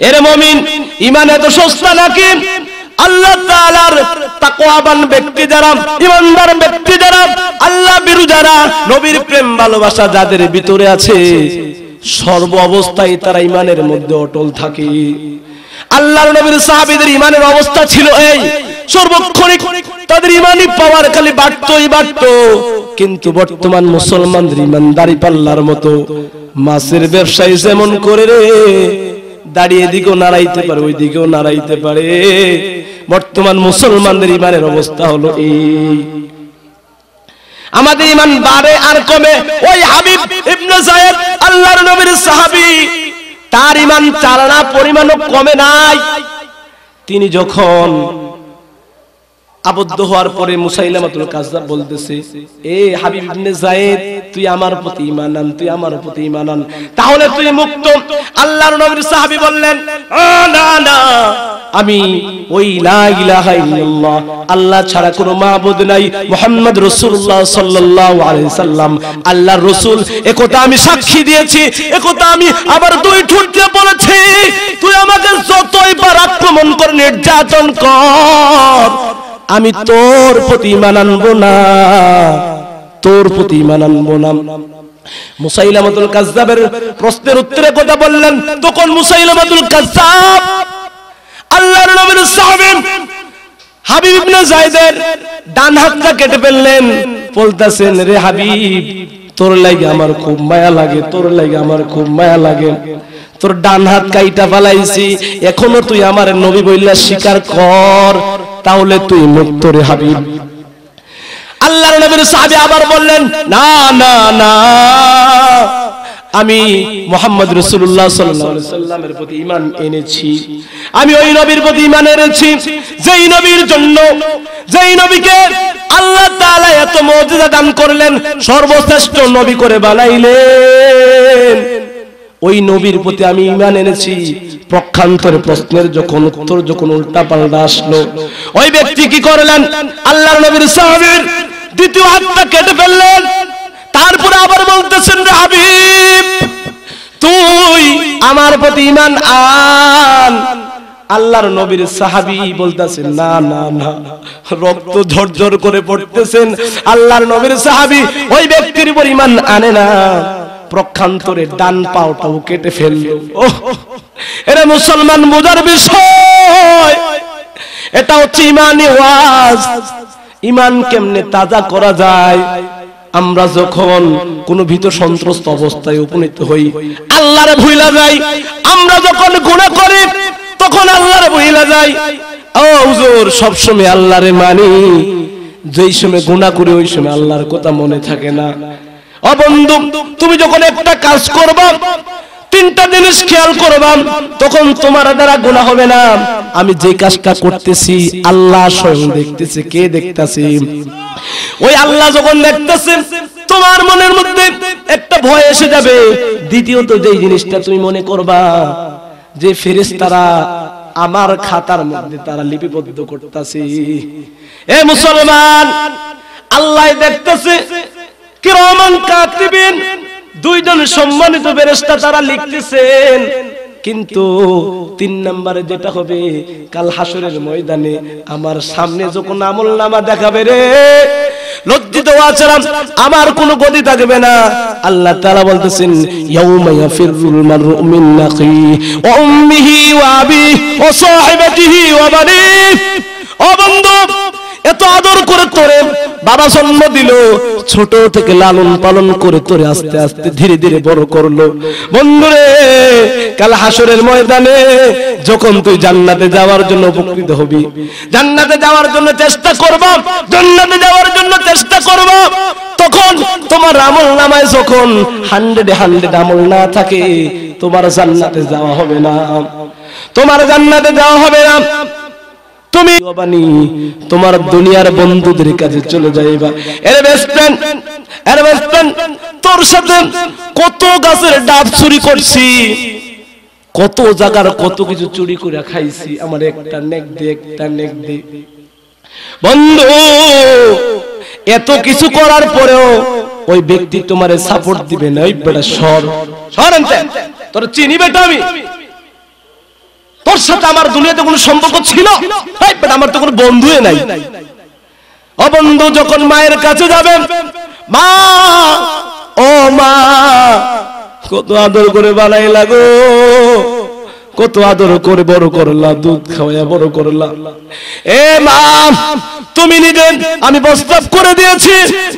এরে মমিন ইমান এত সস্তা নাকি আল্লাহ তালার তাকওয়াবান ব্যক্তি যারা ইমানদার ব্যক্তি যারা আল্লাহ বিরু যারা নবীর প্রেম ভালোবাসা যাদের ভিতরে আছে সর্ব অবস্থায় তারা ইমানের মধ্যে অটল থাকে আল্লাহ নবীর সাহাবিদের ইমানের অবস্থা ছিল এই সর্বক্ষণিক তাদের ইমানই পাওয়ার খালি বাড়তই বাড়ত কিন্তু বর্তমান মুসলমানদের ইমানদারি পাল্লার মতো মাছের ব্যবসায়ী যেমন করে রে দাঁড়িয়ে দিকেও নাড়াইতে পারে ওই দিকেও নাড়াইতে পারে বর্তমান মুসলমানদের ইমানের অবস্থা হলো এই আমাদের ইমান বাড়ে আর কমে ওই হাবিব ইবনে সাহেব আল্লাহর নবীর সাহাবী তার ইমান চালনা পরিমাণও কমে নাই তিনি যখন আবদ্ধ হওয়ার পরে মুসাইলামাতুল কাজদা বলতেছে এ হাবিব ইবনে যায়েদ তুই আমার প্রতি ঈমান আন তুই আমার প্রতি ঈমান আন তাহলে তুই মুক্ত আল্লাহর নবীর সাহাবী বললেন না না আমি ওই লা ইলাহা ইল্লাল্লাহ আল্লাহ ছাড়া কোনো মাবুদ নাই মুহাম্মদ রাসূলুল্লাহ সাল্লাল্লাহু আলাইহি সাল্লাম আল্লাহর রাসূল একথা আমি সাক্ষী দিয়েছি একথা আমি আবার দুই ঠোঁট দিয়ে বলেছি তুই আমাকে যতই বার আক্রমণ কর নির্যাতন কর আমি তোর প্রতি মানানব না তোর প্রতি মানানব না মুসাইলামাতুল কাজ্জাবের প্রশ্নের উত্তরে কথা বললেন তখন মুসাইলামাতুল কাজ্জাব আল্লাহর নবীর সাহাবেন হাবিব ইবনে যায়েদের ডান হাতটা কেটে ফেললেন বলতাছেন রে হাবিব তোর লাগে আমার খুব মায়া লাগে তোর লাগে আমার খুব মায়া লাগে তোর ডান হাত কাইটা ফালাইছি এখনো তুই আমার নবী বইলা স্বীকার কর তাহলে তুই মুক্ত রে হাবিব আল্লাহর নবীর সাহাবী আবার বললেন না না না আমি মোহাম্মদ রসুল্লাহ সাল্লামের প্রতি ইমান এনেছি আমি ওই নবীর প্রতি ইমান এনেছি যেই নবীর জন্য যেই নবীকে আল্লাহ তালা এত মর্যাদা দান করলেন সর্বশ্রেষ্ঠ নবী করে বানাইলেন ওই নবীর প্রতি আমি ইমান এনেছি পক্ষান্তরে প্রশ্নের যখন উত্তর যখন উল্টা পাল্টা আসলো ওই ব্যক্তি কি করলেন আল্লাহ নবীর সাহাবীর দ্বিতীয় হাতটা কেটে ফেললেন তারপরে আবার বলতেছেন হাবিব তুই আমার প্রতি ইমান আন আল্লাহর নবীর সাহাবি বলতেছেন না না না রক্ত ঝরঝর করে পড়তেছেন আল্লাহর নবীর সাহাবি ওই ব্যক্তির উপর ইমান আনে না প্রক্ষান্তরে ডান পাওটাও কেটে ফেললো এরা মুসলমান বোঝার বিষয় এটা হচ্ছে ইমানি ওয়াজ ইমান কেমনে তাজা করা যায় আমরা যখন কোনো ভীত সন্ত্রস্ত অবস্থায় উপনীত হই আল্লাহরে ভুইলা যাই আমরা যখন গুণা করি তখন আল্লাহরে ভুইলা যাই ও হুজুর সবসময় আল্লাহরে মানি যেই সময় গুণা করি ওই সময় আল্লাহর কথা মনে থাকে না অবন্ধু তুমি যখন একটা কাজ করবা তিনটা জিনিস খেয়াল করবাম তখন তোমার দ্বারা গুণা হবে না আমি যে কাজটা করতেছি আল্লাহ স্বয়ং দেখতেছে কে দেখতেছি ওই আল্লাহ যখন দেখতেছে তোমার মনের মধ্যে একটা ভয় এসে যাবে দ্বিতীয়ত যে জিনিসটা তুমি মনে করবা যে তারা আমার খাতার মধ্যে তারা লিপিবদ্ধ করতেছি এ মুসলমান আল্লাহ দেখতেছে কাতিবিন দুইজন সম্মানিত তারা লিখতেছেন কিন্তু তিন নম্বরে যেটা হবে কাল হাসরের ময়দানে আমার সামনে যখন আমল নামা দেখাবে রে লজ্জিত আচরণ আমার কোনো গতি থাকবে না আল্লাহ তারা বলতেছেন ইয়াউমা ইয়াফিরুল মারু মিন ও বন্ধু এত আদর করে তোরে বাবা জন্ম দিল ছোট থেকে লালন পালন করে তোরে আস্তে আস্তে ধীরে ধীরে বড় করলো বন্ধুরে কাল হাসরের ময়দানে যখন তুই জান্নাতে যাওয়ার জন্য উপকৃত হবি জান্নাতে যাওয়ার জন্য চেষ্টা করব জান্নাতে যাওয়ার জন্য চেষ্টা করব তখন তোমার আমল নামায় যখন হান্ড্রেড হান্ড্রেড আমল না থাকে তোমার জান্নাতে যাওয়া হবে না তোমার জান্নাতে যাওয়া হবে না তুমি তোমার দুনিয়ার বন্ধুদের কাছে চলে যাইবা এরে বেস্ট ফ্রেন্ড এরে বেস্ট ফ্রেন্ড তোর সাথে কত গাছের ডাব চুরি করছি কত জায়গার কত কিছু চুরি করে খাইছি আমার একটা নেক দে একটা নেক দে বন্ধু এত কিছু করার পরেও ওই ব্যক্তি তোমারে সাপোর্ট দিবে না ওই বেটা সর সর তোর চিনি বেটা আমি তোর সাথে আমার দুনিয়াতে কোনো সম্পর্ক ছিল আমার তো কোনো বন্ধুই নাই অবন্ধু যখন মায়ের কাছে যাবেন মা ও মা কত আদর করে বানাই লাগো কত আদর করে বড় করলা দুধ খাওয়া বড় করলা এ মা তুমি নিজে আমি প্রস্তাব করে দিয়েছি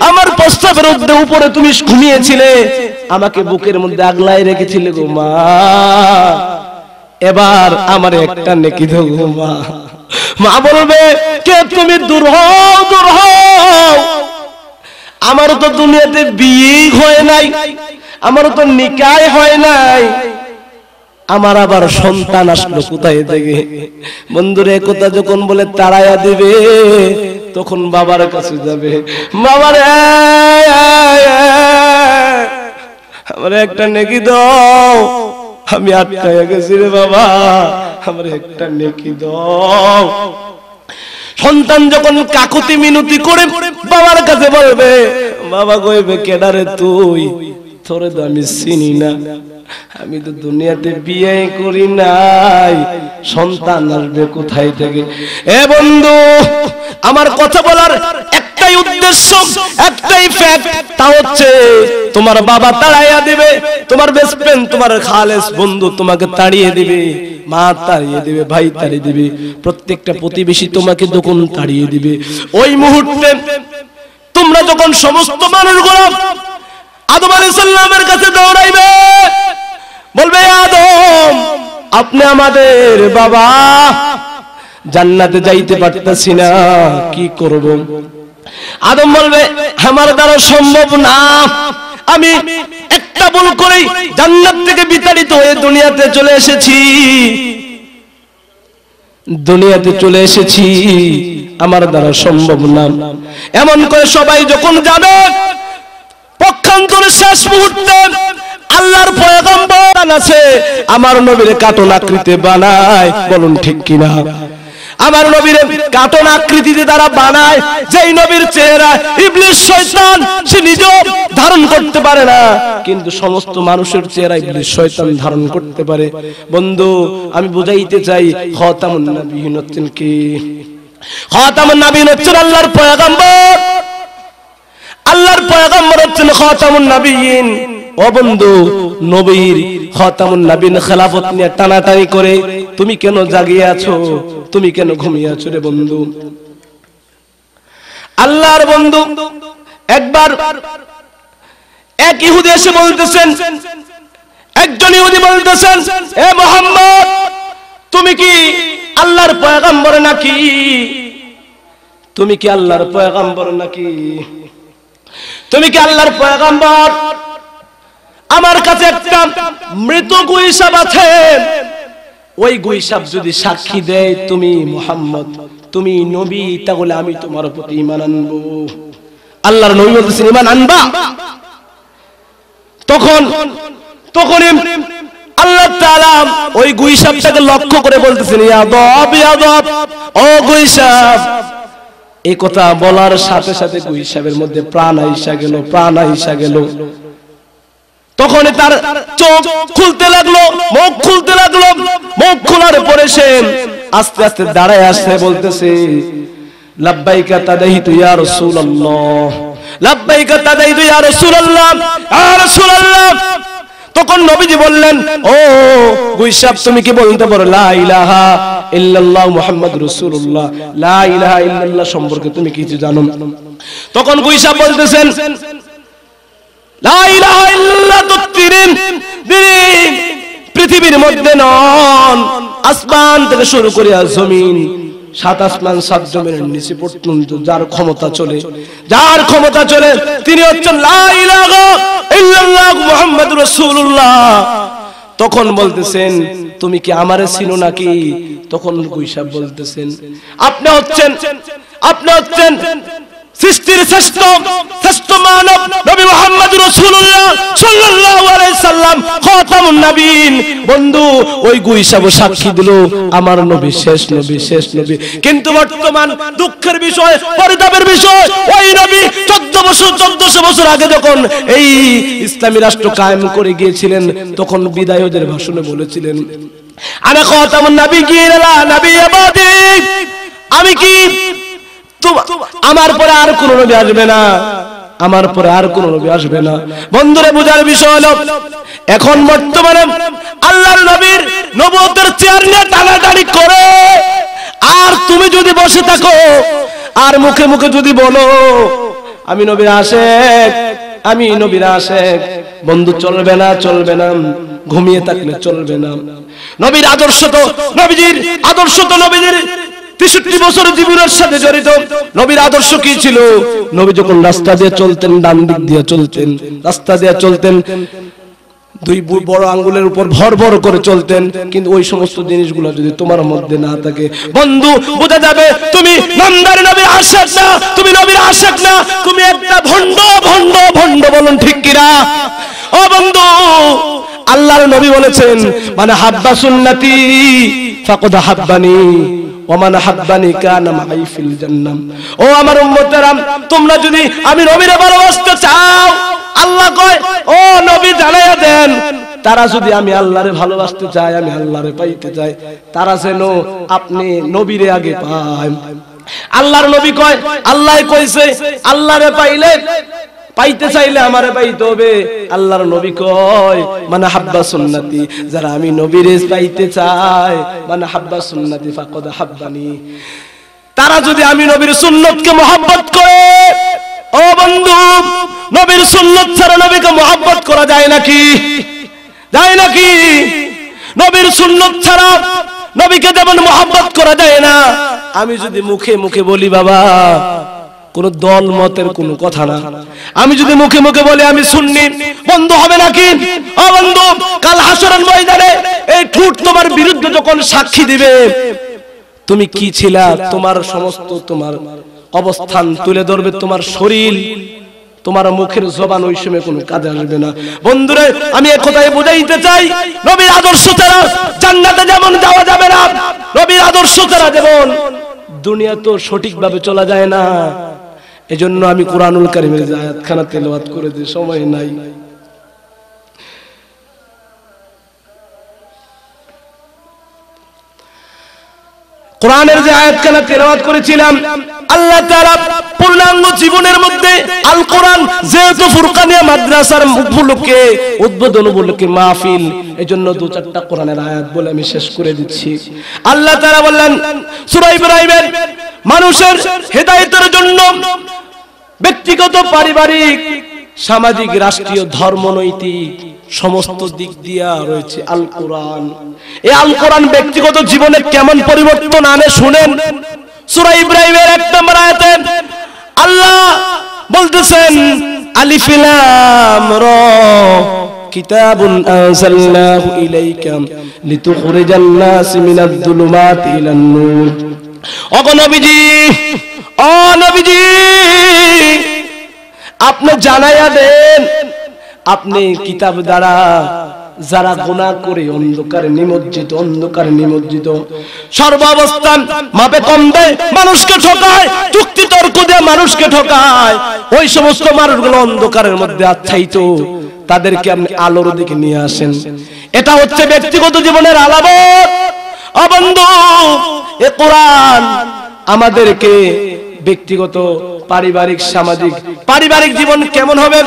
আমার প্রস্তাবের উপরে তুমি ঘুমিয়েছিলে আমাকে বুকের মধ্যে আগলায় রেখেছিলে গো মা এবার আমার একটা নেকি দেবো মা মা বলবে কে তুমি দূর হও দূর হও আমার তো দুনিয়াতে বিয়ে হয় নাই আমার তো নিকায় হয় নাই আমার আবার সন্তান আসলো কোথায় থেকে বন্ধুরে কথা যখন বলে তাড়াইয়া দিবে তখন বাবার কাছে যাবে বাবার আমার একটা নেকি দাও আমি আটকায় গেছি রে বাবা আমার একটা নেকি দ সন্তান যখন কাকুতি মিনতি করে বাবার কাছে বলবে বাবা কইবে কেডারে তুই তোরে তো আমি চিনি না আমি তো দুনিয়াতে বিয়ে করি নাই সন্তান আসবে কোথায় থেকে এ বন্ধু আমার কথা বলার একটাই উদ্দেশ্য একটাই ফ্যাক্ট তা হচ্ছে তোমার বাবা তাড়াইয়া দিবে তোমার বেস্ট ফ্রেন্ড তোমার খালেস বন্ধু তোমাকে তাড়িয়ে দিবে মা তাড়িয়ে দিবে ভাই তাড়িয়ে দিবে প্রত্যেকটা প্রতিবেশী তোমাকে দোকান তাড়িয়ে দিবে ওই মুহূর্তে তোমরা যখন সমস্ত মানুষ গোলাম আদম আলাইহিস সালামের কাছে দৌড়াইবে বলবে আদম আপনি আমাদের বাবা জান্নাতে যাইতে পারতেছি না কি করব আদম বলবে আমার দ্বারা সম্ভব না আমি একটা ভুল করেই জান্নাত থেকে বিতাড়িত হয়ে দুনিয়াতে চলে এসেছি দুনিয়াতে চলে এসেছি আমার দ্বারা সম্ভব না এমন করে সবাই যখন যাবে পক্ষান্তরে শেষ মুহূর্তে আল্লাহর পয়গম্বর আছে আমার নবীর কাটন আকৃতি বানায় বলুন ঠিক কিনা আমার নবীর কাটন আকৃতিতে তারা বানায় যেই নবীর চেহারা ইবলিশ শয়তান সে নিজেও ধারণ করতে পারে না কিন্তু সমস্ত মানুষের চেহারা ইবলিশ শয়তান ধারণ করতে পারে বন্ধু আমি বুঝাইতে চাই খাতামুন নবীন হচ্ছেন কি খাতামুন নবীন হচ্ছেন আল্লাহর পয়গম্বর আল্লাহর পয়গম্বর হচ্ছেন খাতামুন নবীন অবন্ধু নবীর হতামুন নবীন খেলাফত নিয়ে টানাটানি করে তুমি কেন জাগিয়ে আছো তুমি কেন ঘুমিয়ে আছো রে বন্ধু আল্লাহর বন্ধু একবার এক ইহুদি এসে বলতেছেন একজন ইহুদি বলতেছেন এ মোহাম্মদ তুমি কি আল্লাহর পয়গাম্বর নাকি তুমি কি আল্লাহর পয়গাম্বর নাকি তুমি কি আল্লাহর পয়গাম্বর আমার কাছে একটা মৃত গুইসাব আছে ওই গুইসাব যদি সাক্ষী দেয় তুমি মোহাম্মদ তুমি নবী তাহলে আমি তোমার প্রতি ইমান আনবো আল্লাহর নবী বলতে ইমান আনবা তখন তখন আল্লাহ তাআলা ওই গুইসাবটাকে লক্ষ্য করে বলতেছেন ইয়াদব ইয়াদব ও গুইসাব এই কথা বলার সাথে সাথে গুইসাবের মধ্যে প্রাণ আইসা গেল প্রাণ আইসা গেল তখন তার চোখ খুলতে লাগলো মুখ খুলতে লাগলো মুখ খোলার পরে সে আস্তে আস্তে দাঁড়ায় আসতে বলতেছে লাব্বাইকা তাদাহিতু ইয়া রাসূলুল্লাহ লাব্বাইকা তাদাহিতু ইয়া রাসূলুল্লাহ ইয়া রাসূলুল্লাহ তখন নবীজি বললেন ও গুইসাব তুমি কি বলতে পারো লা ইলাহা ইল্লাল্লাহ মুহাম্মদ রাসূলুল্লাহ লা ইলাহা ইল্লাল্লাহ সম্পর্কে তুমি কিছু জানো তখন গুইসাব বলতেছেন পৃথিবীর মধ্যে নন আসমান থেকে শুরু করিয়া জমিন সাত আসমান সাত জমিনের নিচে পর্যন্ত যার ক্ষমতা চলে যার ক্ষমতা চলে তিনি হচ্ছেন মোহাম্মদ রসুল্লাহ তখন বলতেছেন তুমি কি আমারে চিনো নাকি তখন গুইসাব বলতেছেন আপনি হচ্ছেন আপনি হচ্ছেন সৃষ্টির শ্রেষ্ঠ শ্রেষ্ঠ মানব নবী মোহাম্মদ রসুল্লাহ সাল্লাল্লাহু আলাইহি সাল্লাম খাতামুন নবীন বন্ধু ওই গুই সব সাক্ষী দিল আমার নবী শেষ নবী শেষ নবী কিন্তু বর্তমান দুঃখের বিষয় পরিতাপের বিষয় ওই নবী 14 বছর 1400 বছর আগে যখন এই ইসলামী রাষ্ট্র কায়েম করে গিয়েছিলেন তখন বিদায়দের ভাষণে বলেছিলেন আনা খাতামুন নবী গিরা নবী আবাদি আমি কি আমার পরে আর কোন নবী আসবে না আমার পরে আর কোন নবী আসবে না বন্ধুরে বোঝার বিষয় হলো এখন বর্তমানে আল্লাহর নবীর নবতের চেয়ার নিয়ে টানাটানি করে আর তুমি যদি বসে থাকো আর মুখে মুখে যদি বলো আমি নবীর আশেক আমি নবীর আশেক বন্ধু চলবে না চলবে না ঘুমিয়ে থাকলে চলবে না নবীর আদর্শ তো নবীজির আদর্শ তো নবীজির তেষট্টি বছর জীবনের সাথে জড়িত নবীর আদর্শ কি ছিল নবী যখন রাস্তা দিয়ে চলতেন ডান দিক দিয়ে চলতেন রাস্তা দিয়ে চলতেন দুই বড় আঙ্গুলের উপর ভর ভর করে চলতেন কিন্তু ওই সমস্ত জিনিসগুলো যদি তোমার মধ্যে না থাকে বন্ধু বোঝা যাবে তুমি নন্দারে নবীর আশেক না তুমি নবীর আশেক না তুমি একটা ভন্ড ভন্ড ভন্ড বলুন ঠিক কিনা ও বন্ধু আল্লাহর নবী বলেছেন মানে হাব্বা সুন্নতি ফাকদ হাব্বানি ওমান হাব্বানি কানা মাই ফিল জান্নাম ও আমার তোমরা যদি আমি নবীরে ভালোবাসতে চাও আল্লাহ কয় ও নবী জানাইয়া দেন তারা যদি আমি আল্লাহরে ভালোবাসতে চাই আমি আল্লাহরে পাইতে চাই তারা যেন আপনি নবীরে আগে পায় আল্লাহর নবী কয় আল্লাহ কইছে আল্লাহরে পাইলে পাইতে চাইলে আমারে পাইতে হবে আল্লাহর নবী কয় মানে হাব্বা সুন্নতি যারা আমি নবীর পাইতে চাই মানে হাব্বা সুন্নতি ফাকদ হাব্বানি তারা যদি আমি নবীর সুন্নতকে মহব্বত করে ও বন্ধু নবীর সুন্নত ছাড়া নবীকে মহব্বত করা যায় নাকি যায় নাকি নবীর সুন্নত ছাড়া নবীকে যেমন মহব্বত করা যায় না আমি যদি মুখে মুখে বলি বাবা কোন দল মতের কোন কথা না আমি যদি মুখে মুখে বলি আমি শুননি বন্ধ হবে নাকি অবন্ধু কাল হাসরান ময়দানে এই ঠুট তোমার বিরুদ্ধে যখন সাক্ষী দিবে তুমি কি ছিলা তোমার সমস্ত তোমার অবস্থান তুলে ধরবে তোমার শরীর তোমার মুখের জবান ওই সময় কোনো কাজে আসবে না বন্ধুরে আমি এক একথাই বুঝাইতে চাই নবীর আদর্শ ছাড়া জান্নাতে যেমন যাওয়া যাবে না নবীর আদর্শ ছাড়া যেমন দুনিয়া তো সঠিকভাবে চলা যায় না এজন্য আমি কোরআনুল কারিমের আয়াতখানা তেলবাদ করে দিই সময় নাই কোরআনের যে আয়াতখানা তেলাওয়াত করেছিলাম আল্লাহ তারা পূর্ণাঙ্গ জীবনের মধ্যে আল কোরআন যেহেতু ফুরকানিয়া মাদ্রাসার উপলক্ষে উদ্বোধন উপলক্ষে মাহফিল এজন্য দু চারটা কোরআনের আয়াত বলে আমি শেষ করে দিচ্ছি আল্লাহ তারা বললেন সূরা ইব্রাহিমের মানুষের হেদায়তের জন্য ব্যক্তিগত পারিবারিক সামাজিক রাষ্ট্রীয় ধর্মনৈতিক সমস্ত দিক দিয়া রয়েছে আল কোরআন এই আল কোরআন ব্যক্তিগত জীবনে কেমন পরিবর্তন আনে শুনেন সূরা ইব্রাহিমের এক নম্বর আয়াতে আল্লাহ বলতেছেন আলিফ লাম র কিতাবুন আনজালনাহু ইলাইকা লিতুখরিজাল নাস মিনাল যুলুমাতি ইলান নূর ও নবীজি ও নবীজি আপনি জানাইয়া দেন আপনি কিতাব দ্বারা যারা গোনা করে অন্ধকার নিমজ্জিত অন্ধকার নিমজ্জিত সর্বাবস্থান মাপে কম দেয় মানুষকে ঠকায় চুক্তি তর্ক দিয়ে মানুষকে ঠকায় ওই সমস্ত মানুষগুলো অন্ধকারের মধ্যে আচ্ছায়িত তাদেরকে আপনি আলোর দিকে নিয়ে আসেন এটা হচ্ছে ব্যক্তিগত জীবনের আলাবত অবন্ধ এ কোরআন আমাদেরকে ব্যক্তিগত পারিবারিক সামাজিক পারিবারিক জীবন কেমন হবে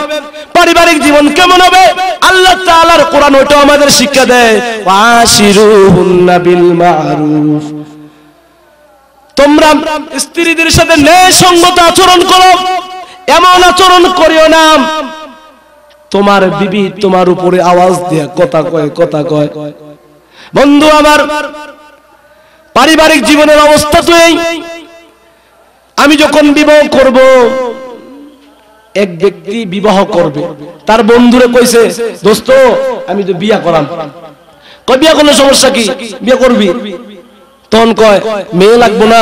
পারিবারিক জীবন কেমন হবে আল্লাহ তাআলার কোরআন ওটা আমাদের শিক্ষা দেয় ওয়াশিরুহুন্না বিল মারুফ তোমরা স্ত্রীদের সাথে ন্যায় সঙ্গত আচরণ করো এমন আচরণ করিও না তোমার বিবি তোমার উপরে আওয়াজ দেয়া কথা কয় কথা কয় বন্ধু আমার পারিবারিক জীবনের অবস্থা তো এই আমি যখন বিবাহ করব এক ব্যক্তি বিবাহ করবে তার বন্ধুরে কইছে দোস্ত আমি তো বিয়া করাম কই বিয়া করলে সমস্যা কি বিয়া করবি তখন কয় মেয়ে লাগবো না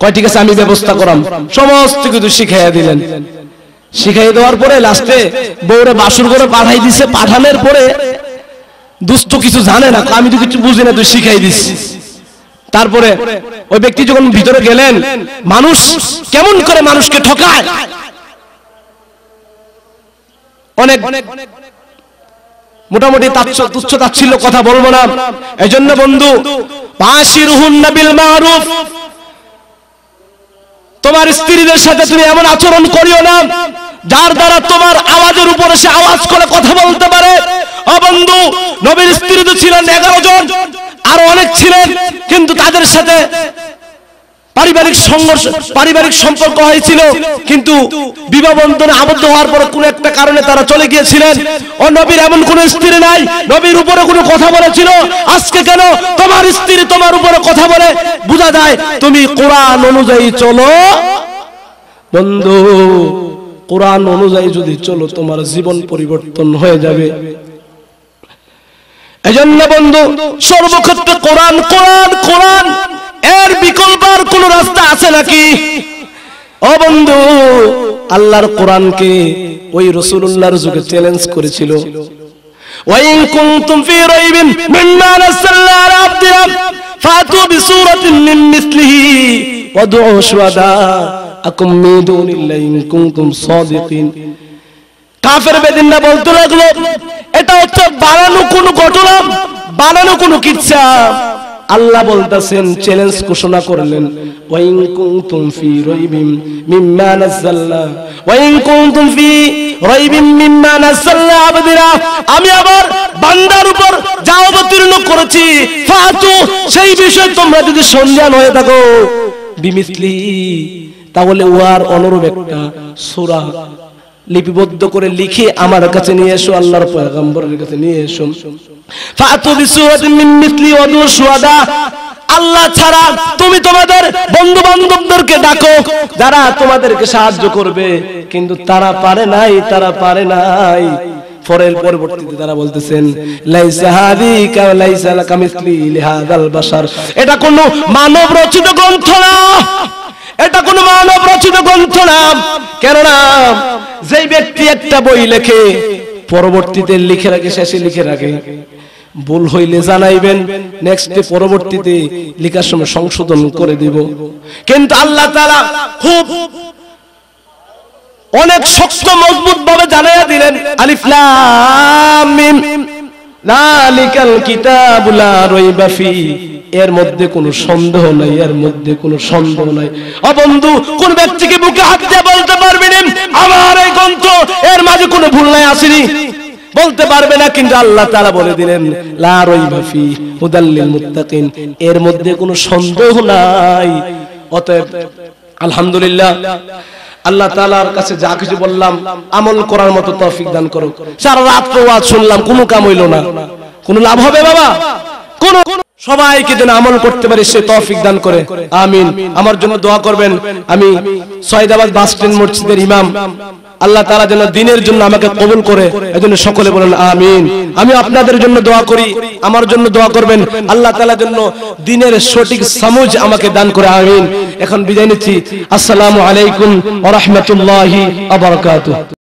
কয় ঠিক আছে আমি ব্যবস্থা করাম সমস্ত কিছু শিখাইয়া দিলেন শিখাই দেওয়ার পরে লাস্টে বউরে বাসুর করে পাঠাই দিছে পাঠানোর পরে দুষ্ট কিছু জানে না আমি তো কিছু বুঝি না তুই শিখাই দিছিস তারপরে ওই ব্যক্তি যখন ভিতরে গেলেন মানুষ কেমন করে মানুষকে ঠকায় অনেক মোটামুটি তুচ্ছ তাচ্ছিল্য কথা বলবো না এজন্য বন্ধু মারুফ তোমার স্ত্রীদের সাথে তুমি এমন আচরণ করিও না যার দ্বারা তোমার আওয়াজের উপরে সে আওয়াজ করে কথা বলতে পারে অবন্ধু নবীর স্ত্রী তো ছিলেন এগারো জন আর অনেক ছিলেন কিন্তু তাদের সাথে পারিবারিক সংঘর্ষ পারিবারিক সম্পর্ক হয়েছিল কিন্তু বিবাহ বন্ধনে আবদ্ধ হওয়ার পর কোন একটা কারণে তারা চলে গিয়েছিলেন ও নবীর এমন কোন স্ত্রী নাই নবীর উপরে কোনো কথা বলেছিল আজকে কেন তোমার স্ত্রী তোমার উপরে কথা বলে বোঝা যায় তুমি কোরআন অনুযায়ী চলো বন্ধু কোরআন অনুযায়ী যদি চলো তোমার জীবন পরিবর্তন হয়ে যাবে এজন্য বন্ধু সর্বক্ষেত্রে কোরআন কোরআন কোরআন এর বিকল্প আর কোন রাস্তা আছে নাকি ও বন্ধু আল্লাহর কোরআনকে ওই রসুল্লাহর যুগে চ্যালেঞ্জ করেছিল وإن كنتم في ريب مما نزلنا على عبدنا فأتوا بسورة من مثله وادعوا شهداءكم من دون الله إن كنتم صادقين কাফের বেদিনরা বলতে লাগলো এটা হচ্ছে বানানো কোনো ঘটনা বানানো কোনো কিচ্ছা আল্লাহ বলতেছেন চ্যালেঞ্জ ঘোষণা করলেন ওয়াইন কুনতুম ফি রাইবিম মিম্মা নাযাল্লা ওয়াইন কুনতুম ফি রাইবিম মিম্মা নাযাল্লা আবদিরা আমি আবার বান্দার উপর যা অবতীর্ণ করেছি ফাতু সেই বিষয়ে তোমরা যদি সন্ধান হয়ে থাকো বিমিসলি তাহলে ওয়ার অনুরূপ একটা সূরা লিপিবদ্ধ করে লিখে আমার কাছে নিয়ে এসো আল্লাহর পয়গম্বরের কাছে নিয়ে এসো ফাতু বিসুরাতিন মিন মিসলি ওয়াদু সুয়াদা আল্লাহ ছাড়া তুমি তোমাদের বন্ধু বান্ধবদেরকে ডাকো যারা তোমাদেরকে সাহায্য করবে কিন্তু তারা পারে নাই তারা পারে নাই পরের পরবর্তীতে তারা বলতেছেন লাইসা হাদিকা লাইসা লাকা মিসলি লিহাদাল বাশার এটা কোন মানব রচিত গ্রন্থ না এটা কোন মানব রচিত গ্রন্থ না কেননা যে ব্যক্তি একটা বই লেখে পরবর্তীতে লিখে রাখে শেষে লিখে রাখে ভুল হইলে জানাইবেন নেক্সট পরবর্তীতে লিখার সময় সংশোধন করে দিব কিন্তু আল্লাহ তারা খুব অনেক শক্ত মজবুত ভাবে জানাইয়া দিলেন আলিফলা এর মধ্যে কোনো সন্দেহ নাই এর মধ্যে কোনো সন্দেহ নাই কোন ব্যক্তিকে বুকে হাত দিয়ে বলতে না আমার এই গ্রন্থ এর মাঝে কোনো ভুল নাই আসেনি বলতে পারবে না কিন্তু আল্লাহ তারা বলে দিলেন লা রইবাফি হুদাল্লিল মুত্তাকিন এর মধ্যে কোনো সন্দেহ নাই অতএব আলহামদুলিল্লাহ আল্লাহ তালার কাছে যা কিছু বললাম আমল করার মতো তফিক দান করো সারা রাত ওয়াজ শুনলাম কোনো কাম হইল না কোনো লাভ হবে বাবা কোনো সবাইকে যেন আমল করতে পারি সে তফিক দান করে আমিন আমার জন্য দোয়া করবেন আমি সৈদাবাদ বাস স্ট্যান্ড মসজিদের ইমাম আল্লাহ তারা যেন দিনের জন্য আমাকে কবুল করে এজন্য সকলে বলেন আমিন আমি আপনাদের জন্য দোয়া করি আমার জন্য দোয়া করবেন আল্লাহ তালা জন্য দিনের সঠিক সামুজ আমাকে দান করে আমিন এখন বিদায় নিচ্ছি আসসালামু আলাইকুম রহমতুল্লাহ আবরকাত